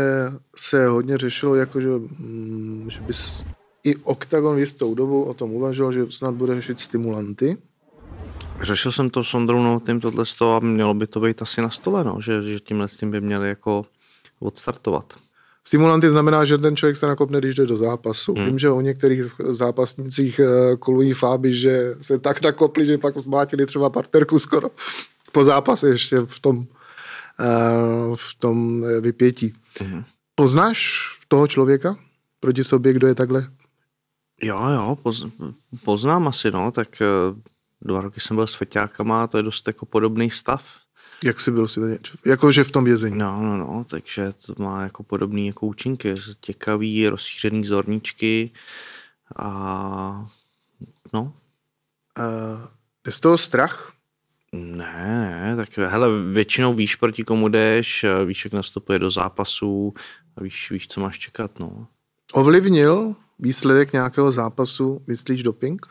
se hodně řešilo, jako že, mm, že bys i OKTAGON v jistou dobu o tom uvažoval, že snad bude řešit stimulanty. Řešil jsem to s Ondrou Noutým tohle a mělo by to být asi na stole, no, že, že tímhle s tím by měli jako odstartovat. Stimulanty znamená, že ten člověk se nakopne, když jde do zápasu. Hmm. Vím, že o některých zápasnicích eh, kolují fáby, že se tak nakopli, že pak zmátili třeba partnerku skoro po zápase ještě v tom, eh, v tom eh, vypětí. Hmm. Poznáš toho člověka proti sobě, kdo je takhle? Jo, jo, poz, poznám asi, no, tak dva roky jsem byl s feťákama a to je dost jako podobný stav. Jak jsi byl si tady? Jakože v tom vězení. No, no, no, takže to má jako podobný jako účinky. Těkavý, rozšířený zorničky a no. Uh, je z toho strach? Ne, ne, tak hele, většinou víš, proti komu jdeš, víš, jak nastupuje do zápasů, víš, víš, co máš čekat, no. Ovlivnil výsledek nějakého zápasu, myslíš, doping?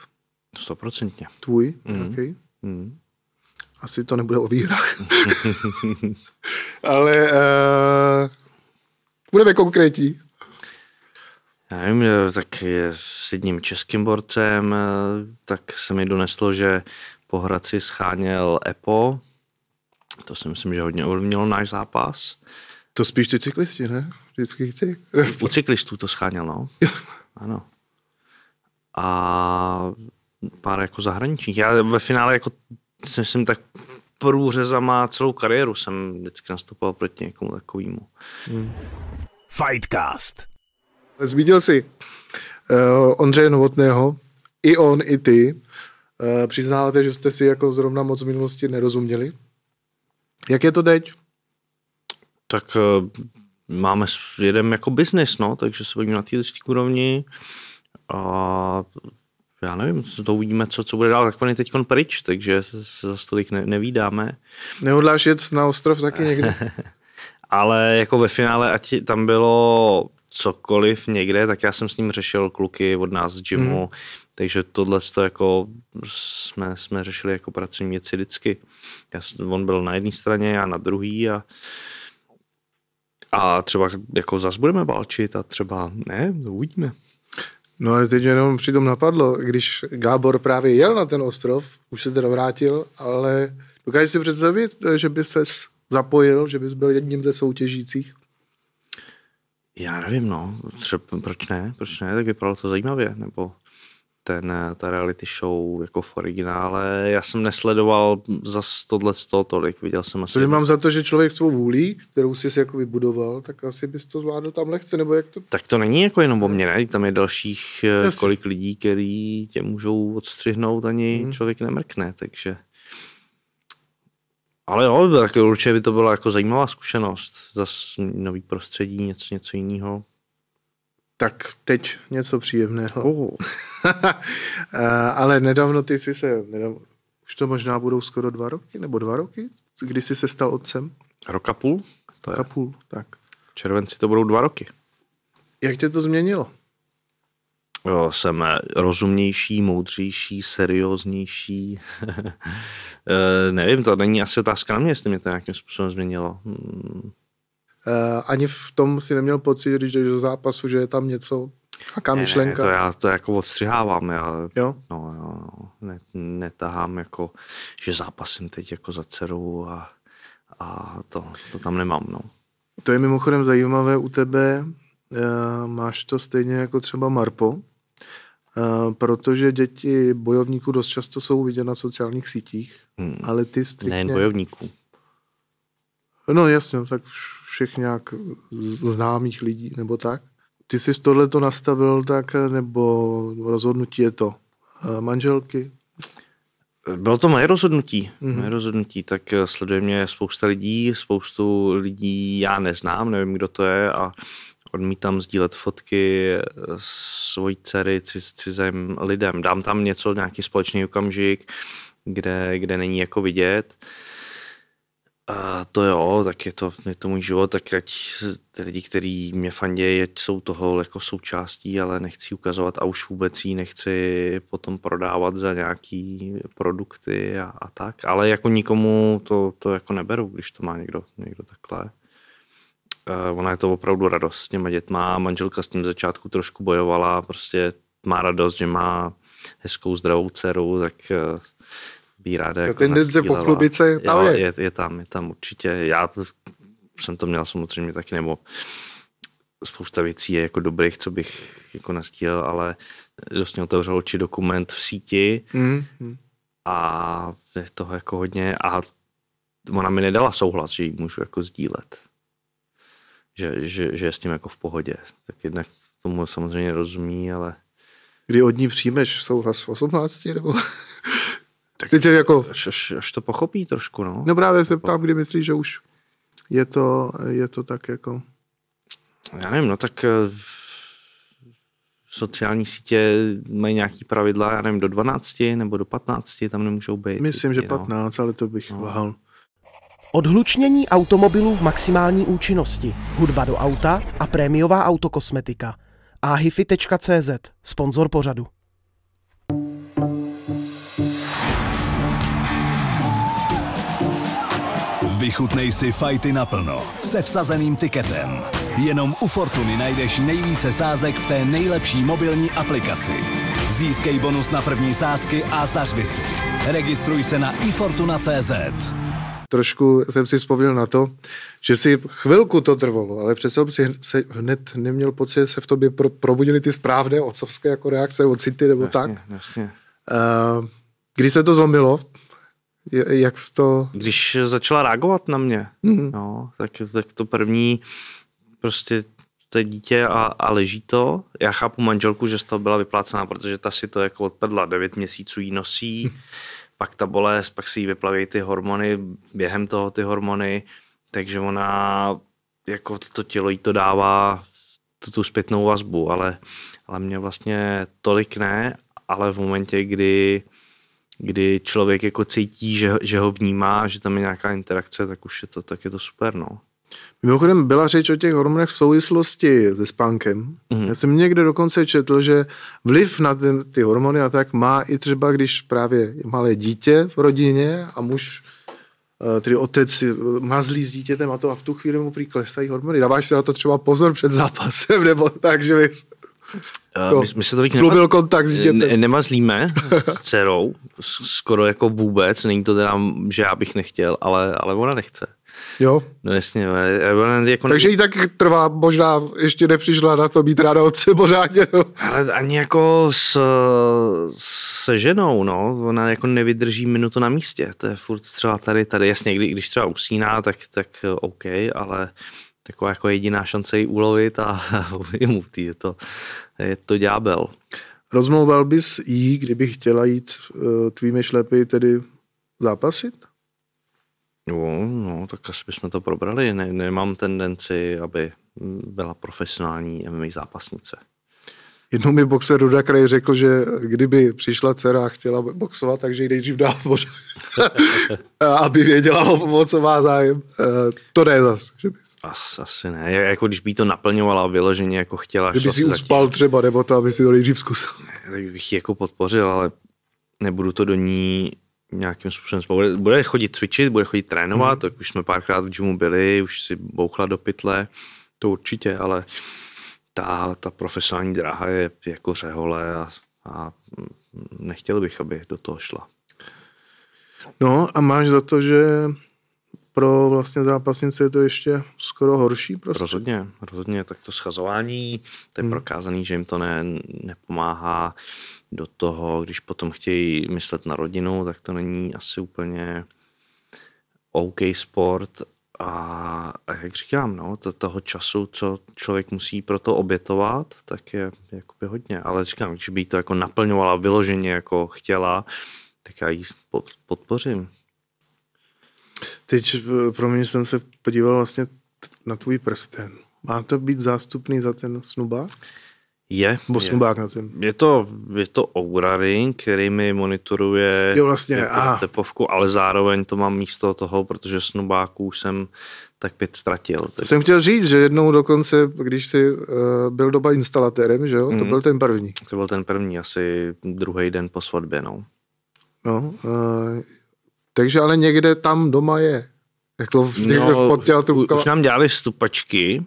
Stoprocentně. Tvůj? Mm. Okay. Mm asi to nebude o výhrách. *laughs* Ale uh, budeme konkrétní. Já nevím, tak s jedním českým borcem, eh, tak se mi doneslo, že po Hradci scháněl EPO. To si myslím, že hodně ovlivnilo náš zápas. To spíš ty cyklisti, ne? Vždycky chci. U cyklistů to scháněl, no. *laughs* Ano. A pár jako zahraničních. Já ve finále jako si myslím, tak má celou kariéru jsem vždycky nastupoval proti někomu takovému. Hmm. Fightcast. Zmínil jsi uh, Ondřeje Novotného, i on, i ty. Uh, přiznáváte, že jste si jako zrovna moc v minulosti nerozuměli? Jak je to teď? Tak uh, máme, jedem jako biznis, no, takže se budeme na té úrovni. A uh, já nevím, to uvidíme, co, co bude dál, tak on je teď pryč, takže zase tolik ne, nevídáme. Nehodláš jet na ostrov taky někde? *laughs* Ale jako ve finále, ať tam bylo cokoliv někde, tak já jsem s ním řešil kluky od nás z gymu, hmm. takže tohle to jako jsme, jsme řešili jako pracovní věci vždycky. Já, on byl na jedné straně, já na druhý a a třeba jako zas budeme válčit a třeba ne, uvidíme. No ale teď mě jenom přitom napadlo, když Gábor právě jel na ten ostrov, už se teda vrátil, ale dokážeš si představit, že by se zapojil, že bys byl jedním ze soutěžících? Já nevím, no. Třeba, proč ne? Proč ne? Tak vypadalo to zajímavě, nebo ten, eh, ta reality show jako v originále. Já jsem nesledoval za tohle z toho tolik, viděl jsem asi... Tady mám za to, že člověk svou vůlí, kterou jsi si jako vybudoval, tak asi bys to zvládl tam lehce, nebo jak to... Tak to není jako jenom o mě, ne? Tam je dalších eh, Jasně. kolik lidí, který tě můžou odstřihnout, ani hmm. člověk nemrkne, takže... Ale jo, tak určitě by to byla jako zajímavá zkušenost. Zase nový prostředí, něco, něco jiného. Tak teď něco příjemného. Oh. *laughs* Eh, ale nedávno ty jsi se, nedávno, už to možná budou skoro dva roky, nebo dva roky, kdy jsi se stal otcem? Roka půl? To je. Roka půl, tak. V červenci to budou dva roky. Jak tě to změnilo? Jo, jsem rozumnější, moudřejší, serióznější. *laughs* e, nevím, to není asi otázka na mě, jestli mě to nějakým způsobem změnilo. Hmm. Eh, ani v tom si neměl pocit, když jdeš do zápasu, že je tam něco, jaká ne, myšlenka? Ne, to já to jako odstřihávám. Já, jo? No, jo, no, netahám jako, že zápasím teď jako za dceru a, a to, to tam nemám. No. To je mimochodem zajímavé u tebe, eh, máš to stejně jako třeba Marpo, eh, protože děti bojovníků dost často jsou viděna na sociálních sítích, hmm. ale ty striktně... Nejen bojovníků. No jasně, no, tak všech nějak známých lidí nebo tak. Ty jsi tohle to nastavil tak, nebo rozhodnutí je to eh, manželky? Bylo to moje rozhodnutí. Mm-hmm. Moje rozhodnutí, tak eh, sleduje mě spousta lidí, spoustu lidí já neznám, nevím, kdo to je a odmítám sdílet fotky eh, svojí dcery ciz, cizem lidem. Dám tam něco, nějaký společný okamžik, kde, kde není jako vidět. Uh, a to jo, tak je to, je to můj život, tak ať ty lidi, kteří mě fandějí, ať jsou toho jako součástí, ale nechci ukazovat a už vůbec ji nechci potom prodávat za nějaký produkty a, a tak. Ale jako nikomu to, to jako neberu, když to má někdo, někdo takhle. Uh, ona je to opravdu radost s těma dětma. Manželka s tím začátku trošku bojovala, prostě má radost, že má hezkou zdravou dceru, tak e, ráda. Ta jako tendence pochlubit se tam je. je. Je tam, je tam určitě. Já jsem to měl samozřejmě taky, nebo spousta věcí je jako dobrých, co bych jako nastíl, ale dost mě otevřel oči dokument v síti mm. a je toho jako hodně a ona mi nedala souhlas, že ji můžu jako sdílet. Že, že, že je s tím jako v pohodě. Tak jednak tomu samozřejmě rozumí, ale... Kdy od ní přijmeš souhlas v 18 nebo... Tak Teď jako... Až, až, až, to pochopí trošku, no. No právě jako- se ptám, kdy myslíš, že už je to, je to tak jako... Já nevím, no tak eh, sociální sítě mají nějaký pravidla, já nevím, do 12 nebo do 15 tam nemůžou být. Myslím, že 15, no. ale to bych no. lhal. Odhlučnění automobilů v maximální účinnosti, hudba do auta a prémiová autokosmetika. ahify.cz, sponzor pořadu. Vychutnej si fajty naplno se vsazeným tiketem. Jenom u Fortuny najdeš nejvíce sázek v té nejlepší mobilní aplikaci. Získej bonus na první sázky a zařvi si. Registruj se na ifortuna.cz trošku jsem si vzpomněl na to, že si chvilku to trvalo, ale přece jsem si se hned neměl pocit, že se v tobě pro, probudili ty správné otcovské jako reakce, ocity nebo jasně, tak. Jasně. Uh, eh, kdy se to zlomilo? Jak jsi to... Když začala reagovat na mě, mm. no, tak, tak to první prostě to je dítě a, a leží to. Já chápu manželku, že z toho byla vyplácená, protože ta si to jako odpadla, devět měsíců jí nosí, mm. *laughs* pak ta bolest, pak si jí vyplaví ty hormony, během toho ty hormony, takže ona jako to tělo jí to dává tu, tu zpětnou vazbu, ale, ale mě vlastně tolik ne, ale v momentě, kdy kdy člověk jako cítí, že, že ho vnímá, že tam je nějaká interakce, tak už je to, tak je to super, no. Mimochodem byla řeč o těch hormonech v souvislosti se spánkem. Mm-hmm. Já jsem někde dokonce četl, že vliv na ty ty hormony a tak má i třeba, když právě malé dítě v rodině a muž, eh, tedy otec mazlí s dítětem a to a v tu chvíli mu prý klesají hormony. Dáváš si na to třeba pozor před zápasem nebo tak, že bys Uh, no, my, my se tolik nemaz, kontakt s ne, nemazlíme s dcerou, skoro jako vůbec, není to teda, že já bych nechtěl, ale, ale ona nechce. Jo. No jasně. Ale, jako Takže ne... jí trvá, možná ještě nepřišla na to být ráda otce pořádně. No. Ale ani jako s, se ženou, no, ona jako nevydrží minutu na místě, to je furt třeba tady, tady, jasně, kdy, když třeba usíná, tak, tak eh, OK, ale taková jako jediná šance ji ulovit a *laughs* mu je to, je to ďábel. Rozmlouval bys jí, kdyby chtěla jít eh, tvými šlepy tedy zápasit? No, no, tak asi bychom to probrali. Ne, nemám tendenci, aby byla profesionální MMA zápasnice. Jednou mi boxer Ruda Kraj řekl, že kdyby přišla dcera a chtěla boxovat, takže jí nejdřív dá pořád, *laughs* aby věděla, o, o co má zájem. Eh, to ne zas, že by As, asi ne. Jako když by to naplňovala vyloženě, jako chtěla. Kdyby si uspal zatím. třeba, nebo to, aby si to nejdřív zkusil. Ne, tak bych ji jako podpořil, ale nebudu to do ní nějakým způsobem bude, bude chodit cvičit, bude chodit trénovat, mm. tak už jsme párkrát v gymu byli, už si bouchla do pytle, to určitě, ale ta, ta profesionální dráha je jako řehole a, a nechtěl bych, aby do toho šla. No a máš za to, že pro vlastně zápasnice je to ještě skoro horší. Prostě. Rozhodně, rozhodně. Tak to schazování, to je hmm. prokázaný, že jim to ne, nepomáhá do toho, když potom chtějí myslet na rodinu, tak to není asi úplně OK sport. A, a jak říkám, no, to, toho času, co člověk musí pro to obětovat, tak je jakoby hodně. Ale říkám, když by to jako naplňovala vyloženě, jako chtěla, tak já ji podpořím. Teď, eh, pro mě jsem se podíval vlastně na tvůj prsten. Má to být zástupný za ten snubák? Je. Bo je. snubák na ten. Je to, je to Oura Ring, který mi monitoruje jo, vlastně, jako tepovku, ale zároveň to mám místo toho, protože snubáků jsem tak pět ztratil. Tak... Jsem chtěl říct, že jednou dokonce, když jsi uh, byl doba instalatérem, že jo, mm-hmm. to mhm. byl ten první. To byl ten první, asi druhý den po svatbě, no. No, uh, takže ale někde tam doma je. Jako někde no, v podtělatu. Už nám dělali stupačky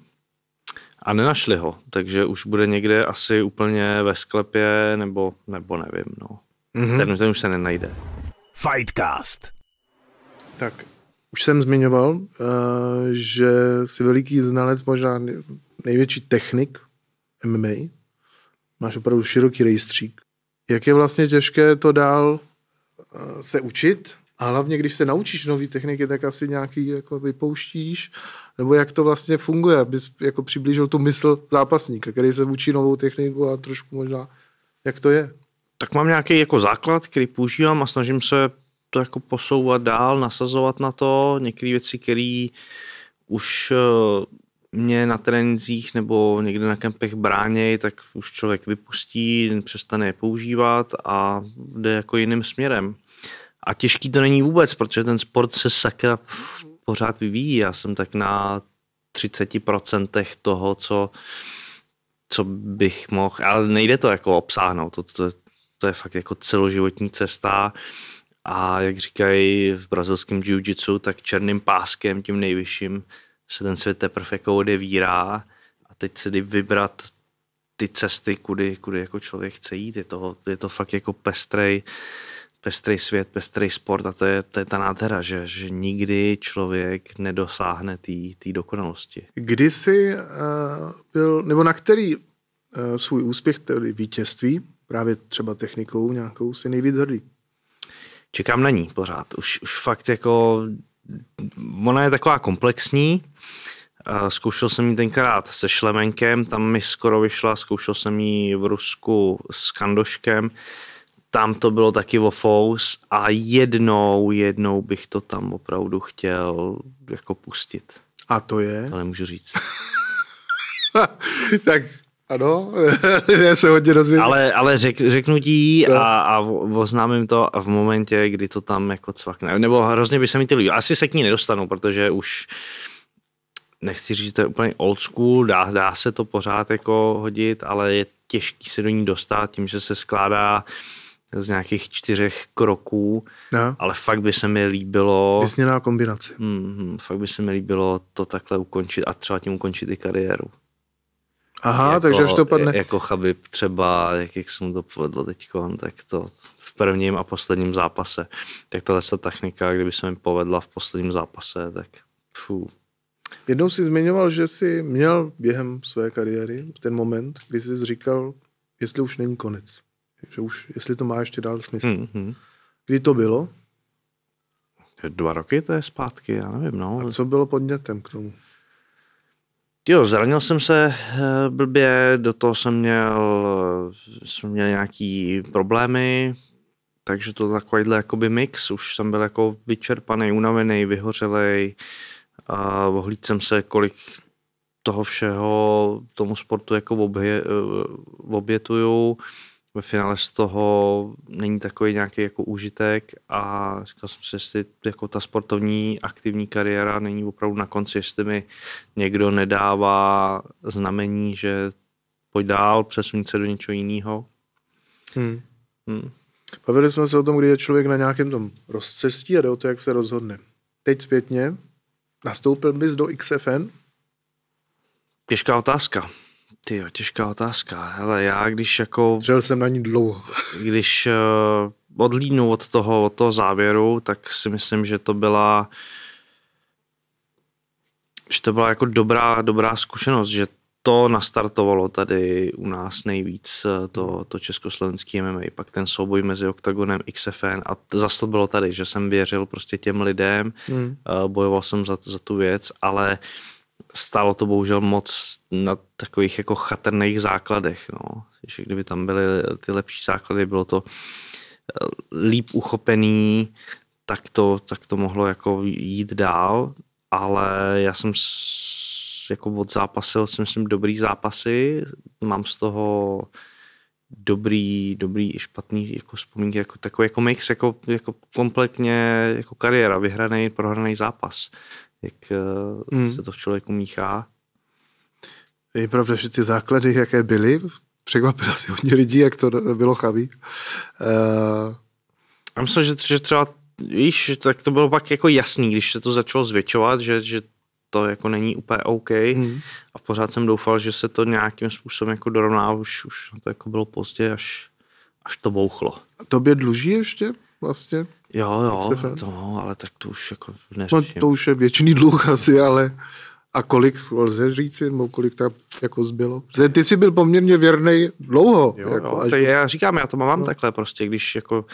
a nenašli ho, takže už bude někde asi úplně ve sklepě nebo, nebo nevím. No. Mm-hmm. Ten, ten už se nenajde. Fightcast. Tak, už jsem zmiňoval, eh, že si veliký znalec, možná největší technik MMA. Máš opravdu široký rejstřík. Jak je vlastně těžké to dál eh, se učit a hlavně, když se naučíš nové techniky, tak asi nějaký jako vypouštíš, nebo jak to vlastně funguje, abys jako přiblížil tu mysl zápasníka, který se učí novou techniku a trošku možná, jak to je. Tak mám nějaký jako základ, který používám a snažím se to jako posouvat dál, nasazovat na to. Některé věci, které už eh, mě na trenzích nebo někde na kempech bránějí, tak už člověk vypustí, přestane je používat a jde jako jiným směrem. A těžký to není vůbec, protože ten sport se sakra pořád vyvíjí. Já jsem tak na 30% toho, co, co bych mohl, ale nejde to jako obsáhnout, to, to, to je fakt jako celoživotní cesta a jak říkají v brazilském jiu-jitsu, tak černým páskem, tím nejvyšším, se ten svět teprve jako odevírá a teď se jde vybrat ty cesty, kudy, kudy jako člověk chce jít, je to, je to fakt jako pestrej pestrý svět, pestrý sport a to je, to je ta nádhera, že, že nikdy člověk nedosáhne té dokonalosti. Kdy jsi uh, byl, nebo na který uh, svůj úspěch, tedy vítězství, právě třeba technikou nějakou, si nejvíc hrdý? Čekám na ní pořád. Už, už fakt jako, ona je taková komplexní, eh, Zkoušel jsem ji tenkrát se Šlemenkem, tam mi skoro vyšla, zkoušel jsem ji v Rusku s Kandoškem, tam to bylo taky o fous a jednou, jednou bych to tam opravdu chtěl jako pustit. A to je? To nemůžu říct. *laughs* tak ano, *laughs* já se hodně dozvědí. Ale, ale řek, řeknu ti no. a, a oznámím to a v momentě, kdy to tam jako cvakne. Nebo hrozně by se mi ty lidi, asi se k ní nedostanu, protože už nechci říct, že to je úplně old school, dá, dá se to pořád jako hodit, ale je těžký se do ní dostat tím, že se skládá uh, z nějakých čtyřech kroků, no. ale fakt by se mi líbilo... Vysněná kombinace. Mm, fakt by se mi líbilo to takhle ukončit a třeba tím ukončit i kariéru. Aha, jako, takže už to padne. Jako chaby třeba, jak, jak jsem to povedlo teď, tak to v prvním a posledním zápase. Tak tahle ta technika, kdyby se mi povedla v posledním zápase, tak fů. Jednou si zmiňoval, že jsi měl během své kariéry ten moment, kdy jsi říkal, jestli už není konec že už, jestli to má ještě dál smysl. Mm-hmm. Kdy to bylo? Dva roky to je zpátky, já nevím, no. A co bylo podnětem k tomu? Jo, zranil jsem se eh, blbě, do toho jsem měl, jsem měl nějaký problémy, takže to takovýhle jakoby mix, už jsem byl jako vyčerpaný, unavený, vyhořelej, a ohlíd jsem se, kolik toho všeho tomu sportu jako obje, eh, obětuju ve finále z toho není takový nějaký jako užitek a říkal jsem si, jestli jako ta sportovní aktivní kariéra není opravdu na konci, jestli mi někdo nedává znamení, že pojď dál, přesuň se do něčeho jiného. Hmm. Hmm. Bavili jsme se o tom, kdy je člověk na nějakém tom rozcestí a jde o to, jak se rozhodne. Teď zpětně, nastoupil bys do XFN? Těžká otázka. Ty jo, těžká otázka. Hele, já když jako... Žel jsem na ní dlouho. když uh, eh, odlínu od toho, od toho závěru, tak si myslím, že to byla že to byla jako dobrá, dobrá zkušenost, že to nastartovalo tady u nás nejvíc eh, to, to československý MMA. Pak ten souboj mezi OKTAGONem, XFN a t- zase to bylo tady, že jsem věřil prostě těm lidem, mm. bojoval jsem za, za tu věc, ale uh, stálo to bohužel moc na takových jako chatrných základech. No. Že kdyby tam byly ty lepší základy, bylo to eh, líp uchopený, tak to, tak to mohlo jako jít dál, ale já jsem s, jako zápasil, si myslím, dobrý zápasy, mám z toho dobrý, dobrý i špatný jako vzpomínky, jako takový jako mix, jako, jako kompletně jako kariéra, vyhraný, prohraný zápas jak eh, hmm. se to v člověku míchá. Je pravda, že ty základy, jaké byly, překvapilo asi hodně lidí, jak to bylo chabý. Uh... Já myslím, že, že třeba, víš, tak to bylo pak jako jasný, když se to začalo zvětšovat, že, že to jako není úplně OK hmm. a pořád jsem doufal, že se to nějakým způsobem jako dorovná, už, už to jako bylo pozdě, až, až to bouchlo. A tobě dluží ještě? vlastně. Jo, jo, to, no, ale tak to už jako neřeším. No, to už je věčný dluh asi, ale a kolik lze říci, nebo kolik tam jako zbylo? Ty jsi byl poměrně věrný dlouho. Jo, jako, jo, až... to je, já říkám, já to mám no. takhle prostě, když jako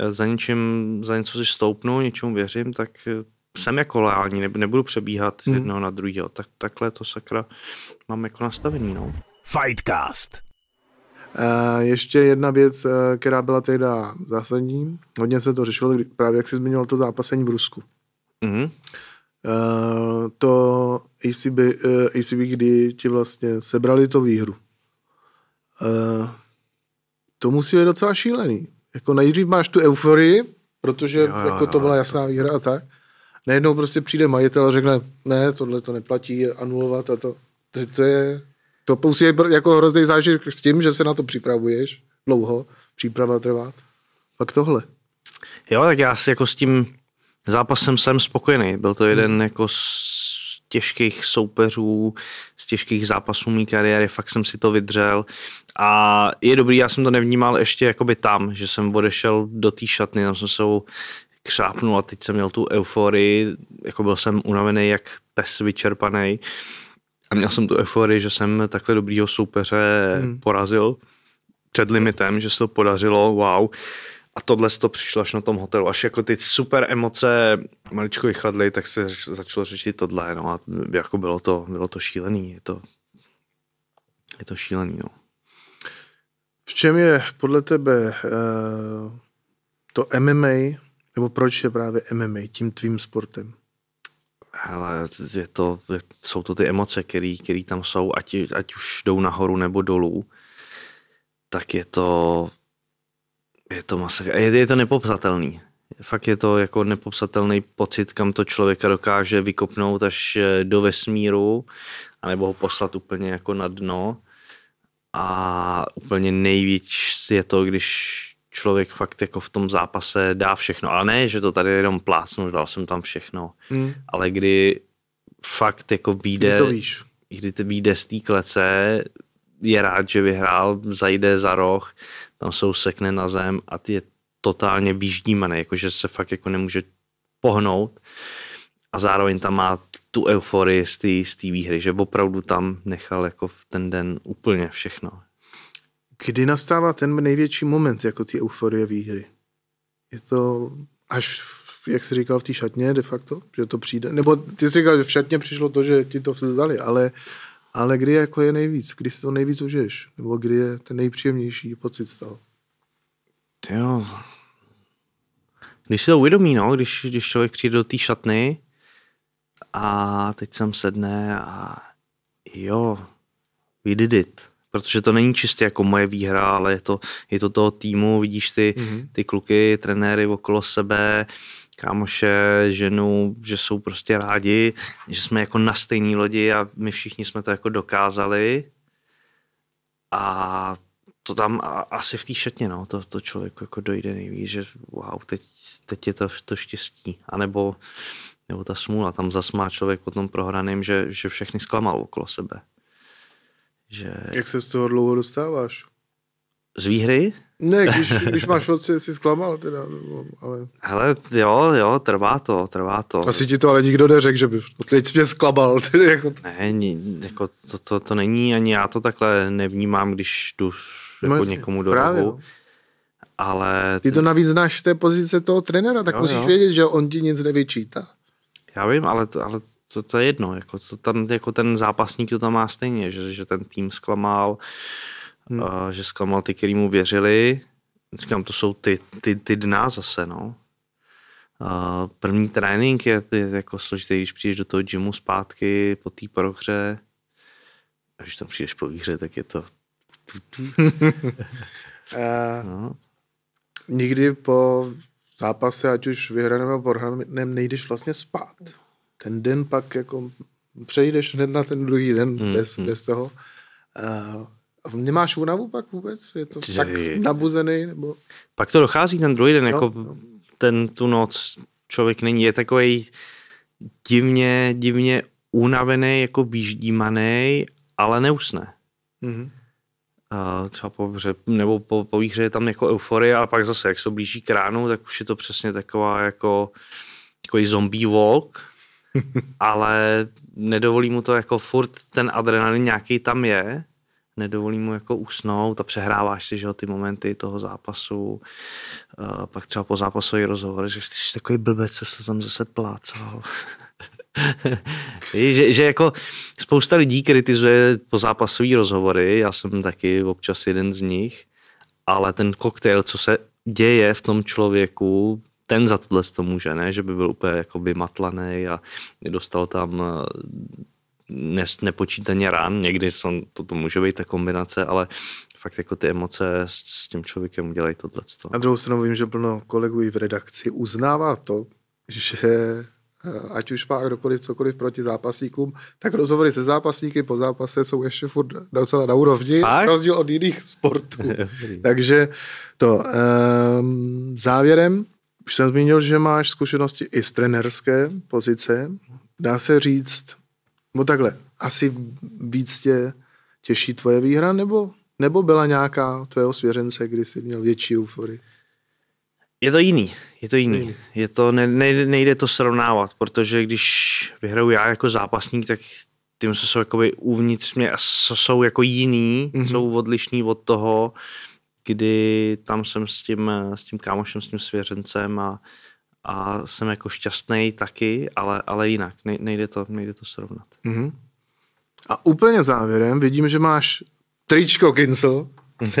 eh, za něčím, za něco si stoupnu, něčemu věřím, tak eh, jsem jako leální, nebudu přebíhat z mhm. jednoho mm. na druhého. Tak, takhle to sakra mám jako nastavený, no. Fightcast. Eh, ještě jedna věc, eh, která byla teda zásadní, hodně se to řešilo, právě jak jsi zmiňoval to zápasení v Rusku. Mm-hmm. To ACB, ACB, kdy ti vlastně sebrali to výhru. To musí být docela šílený. Jako nejdřív máš tu euforii, protože jo, jo, jako to no, byla no. jasná výhra a tak. Najednou prostě přijde majitel a řekne, ne, tohle to neplatí, anulovat a to. To, to je to musí prostě být jako hrozný zážitek s tím, že se na to připravuješ dlouho, příprava trvá. Pak tohle. Jo, tak já si jako s tím zápasem jsem spokojený. Byl to jeden hmm. jako z těžkých soupeřů, z těžkých zápasů mý kariéry, fakt jsem si to vydřel. A je dobrý, já jsem to nevnímal ještě jakoby tam, že jsem odešel do té šatny, tam jsem se křápnul a teď jsem měl tu euforii, jako byl jsem unavený jak pes vyčerpaný a měl jsem tu euforii, že jsem takhle dobrýho soupeře hmm. porazil před limitem, že se to podařilo, wow. A tohle to přišlo až na tom hotelu. Až jako ty super emoce maličko vychladly, tak se začalo řešit tohle. No a jako bylo to, bylo to šílený. Je to, je to šílený, no. V čem je podle tebe uh, to MMA, nebo proč je právě MMA tím tvým sportem? Hele, je to, jsou to ty emoce, které tam jsou, ať, ať už jdou nahoru nebo dolů, tak je to, je to masakr. Je, je to nepopsatelný. Fakt je to jako nepopsatelný pocit, kam to člověka dokáže vykopnout až eh, do vesmíru, anebo ho poslat úplně jako na dno. A úplně nejvíc je to, když člověk fakt jako v tom zápase dá všechno. Ale ne, že to tady jenom plácnu, dal jsem tam všechno. Hmm. Ale kdy fakt jako vyjde, kdy to víš. kdy to vyjde z té klece, je rád, že vyhrál, zajde za roh, tam se usekne na zem a ty je totálně vyždímaný, jakože se fakt jako nemůže pohnout a zároveň tam má tu euforii z té výhry, že opravdu tam nechal jako v ten den úplně všechno kdy nastává ten největší moment jako ty euforie výhry. Je to až, jak jsi říkal, v té šatně de facto, že to přijde. Nebo ty jsi říkal, že v šatně přišlo to, že ti to vzali, ale, ale kdy jako je nejvíc, kdy si to nejvíc užiješ, nebo kdy je ten nejpříjemnější pocit z toho. Jo. Když si to uvědomí, no, když, když člověk přijde do té šatny a teď sem sedne a jo, we did it protože to není čistě jako moje výhra, ale je to, je to toho týmu, vidíš ty, mm-hmm. ty kluky, trenéry okolo sebe, kámoše, ženu, že jsou prostě rádi, že jsme jako na stejné lodi a my všichni jsme to jako dokázali a to tam a, asi v té šatně, no, to, to člověk jako dojde nejvíc, že wow, teď, teď je to, to štěstí, anebo nebo ta smůla, tam zas má člověk po tom prohraným, že, že všechny zklamal okolo sebe. Že... Jak se z toho dlouho dostáváš? Z výhry? Ne, když, když máš pocit, jsi zklamal teda. No, ale... Hele, jo, jo, trvá to, trvá to. Asi ti to ale nikdo neřekl, že by teď mě zklamal. *laughs* Tedy jako... Ne, jako to, to, to, není, ani já to takhle nevnímám, když jdu jako no, někomu do právě, rohu. No. Ale... Ty to navíc znáš z té pozice toho trenéra, tak jo, musíš jo. vědět, že on ti nic nevyčítá. Já vím, ale, ale to, to je jedno, jako, to, tam, jako ten zápasník to tam má stejně, že, že ten tým zklamal, hmm. a, že zklamal ty, který mu věřili. Říkám, to jsou ty, ty, ty dna zase, no. Uh, první trénink je, je jako složitý, když přijdeš do toho gymu zpátky po té prohře. A když tam přijdeš po výhře, tak je to... *laughs* no. Nikdy po zápase, ať už vyhraném nebo prohraném, nejdeš vlastně spát ten den pak jako přejdeš hned na ten druhý den hmm, bez, hmm. bez toho. a nemáš únavu pak vůbec? Je to Čiže... tak nabuzený? Nebo... Pak to dochází ten druhý den, no, jako no. ten tu noc člověk není, je takový divně, divně unavený, jako výždímaný, ale neusne. Mm-hmm. Uh, třeba po hře, nebo po, po výhře je tam jako euforie, ale pak zase, jak se blíží kránu, tak už je to přesně taková jako takový zombie walk, ale nedovolí mu to jako furt, ten adrenalin nějaký tam je, nedovolí mu jako usnout a přehráváš si, že jo, ty momenty toho zápasu, uh, pak třeba po zápasový rozhovor, že jsi takový blbec, co se tam zase plácal. *laughs* že, že jako spousta lidí kritizuje po zápasový rozhovory, já jsem taky občas jeden z nich, ale ten koktejl, co se děje v tom člověku ten za tohle to může, ne? že by byl úplně jako vymatlaný a dostal tam eh, ne, nepočítaně rán, někdy jsem, to, to může být ta kombinace, ale fakt jako ty emoce s, s tím člověkem udělají tohle. Na druhou stranu vím, že plno kolegů i v redakci uznává to, že eh, ať už má kdokoliv cokoliv proti zápasníkům, tak rozhovory se zápasníky po zápase jsou ještě furt docela na úrovni, Fakt? rozdíl od jiných sportů. *laughs* Takže to um, závěrem už jsem zmínil, že máš zkušenosti i z trenerské pozice. Dá se říct, no takhle, asi víc tě těší tvoje výhra, nebo, nebo byla nějaká tvého svěřence, kdy jsi měl větší euforii? Je to jiný, je to jiný. Je to, ne, nejde, nejde to srovnávat, protože když vyhraju já jako zápasník, tak tím, co jsou jakoby uvnitř mě, jsou jako jiný, mm-hmm. jsou odlišní od toho, uh, kdy tam jsem s tím, s tím kámošem, s tím svěřencem a, a jsem jako šťastný taky, ale, ale jinak. Ne, nejde, to, nejde to srovnat. Mm-hmm. A úplně závěrem vidím, že máš tričko Kincel. *laughs*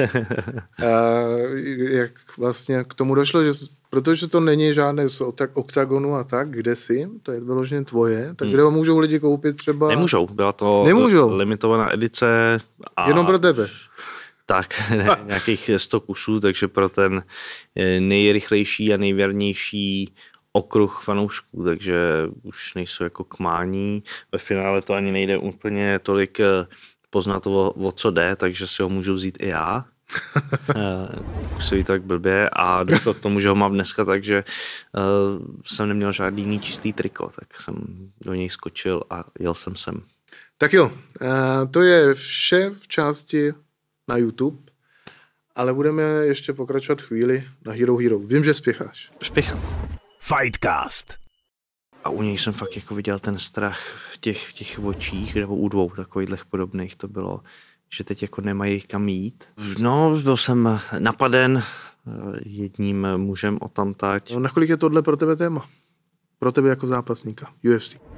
jak vlastně k tomu došlo, že protože to není žádné z oktagonu a tak, kde si, to je vyloženě tvoje, tak hmm. kde ho můžou lidi koupit třeba? Nemůžou, byla to Nemůžou. limitovaná edice. A... Jenom pro tebe? tak ne, nějakých 100 kusů, takže pro ten eh, nejrychlejší a nejvěrnější okruh fanoušků, takže už nejsou jako kmání. Ve finále to ani nejde úplně tolik eh, poznat, o, o co jde, takže si ho můžu vzít i já. *laughs* Eh, působí tak blbě a došlo k tomu, že ho mám dneska, takže uh, jsem neměl žádný jiný čistý triko, tak jsem do něj skočil a jel jsem sem. Tak jo, uh, to je vše v části na YouTube, ale budeme ještě pokračovat chvíli na Hero Hero. Vím, že spěcháš. Spěchám. Fightcast. A u něj jsem fakt jako viděl ten strach v těch, v těch očích, nebo u dvou takových podobných to bylo, že teď jako nemají kam jít. No, byl jsem napaden eh, jedním mužem o tamtať. No, nakolik je tohle pro tebe téma? Pro tebe jako zápasníka UFC?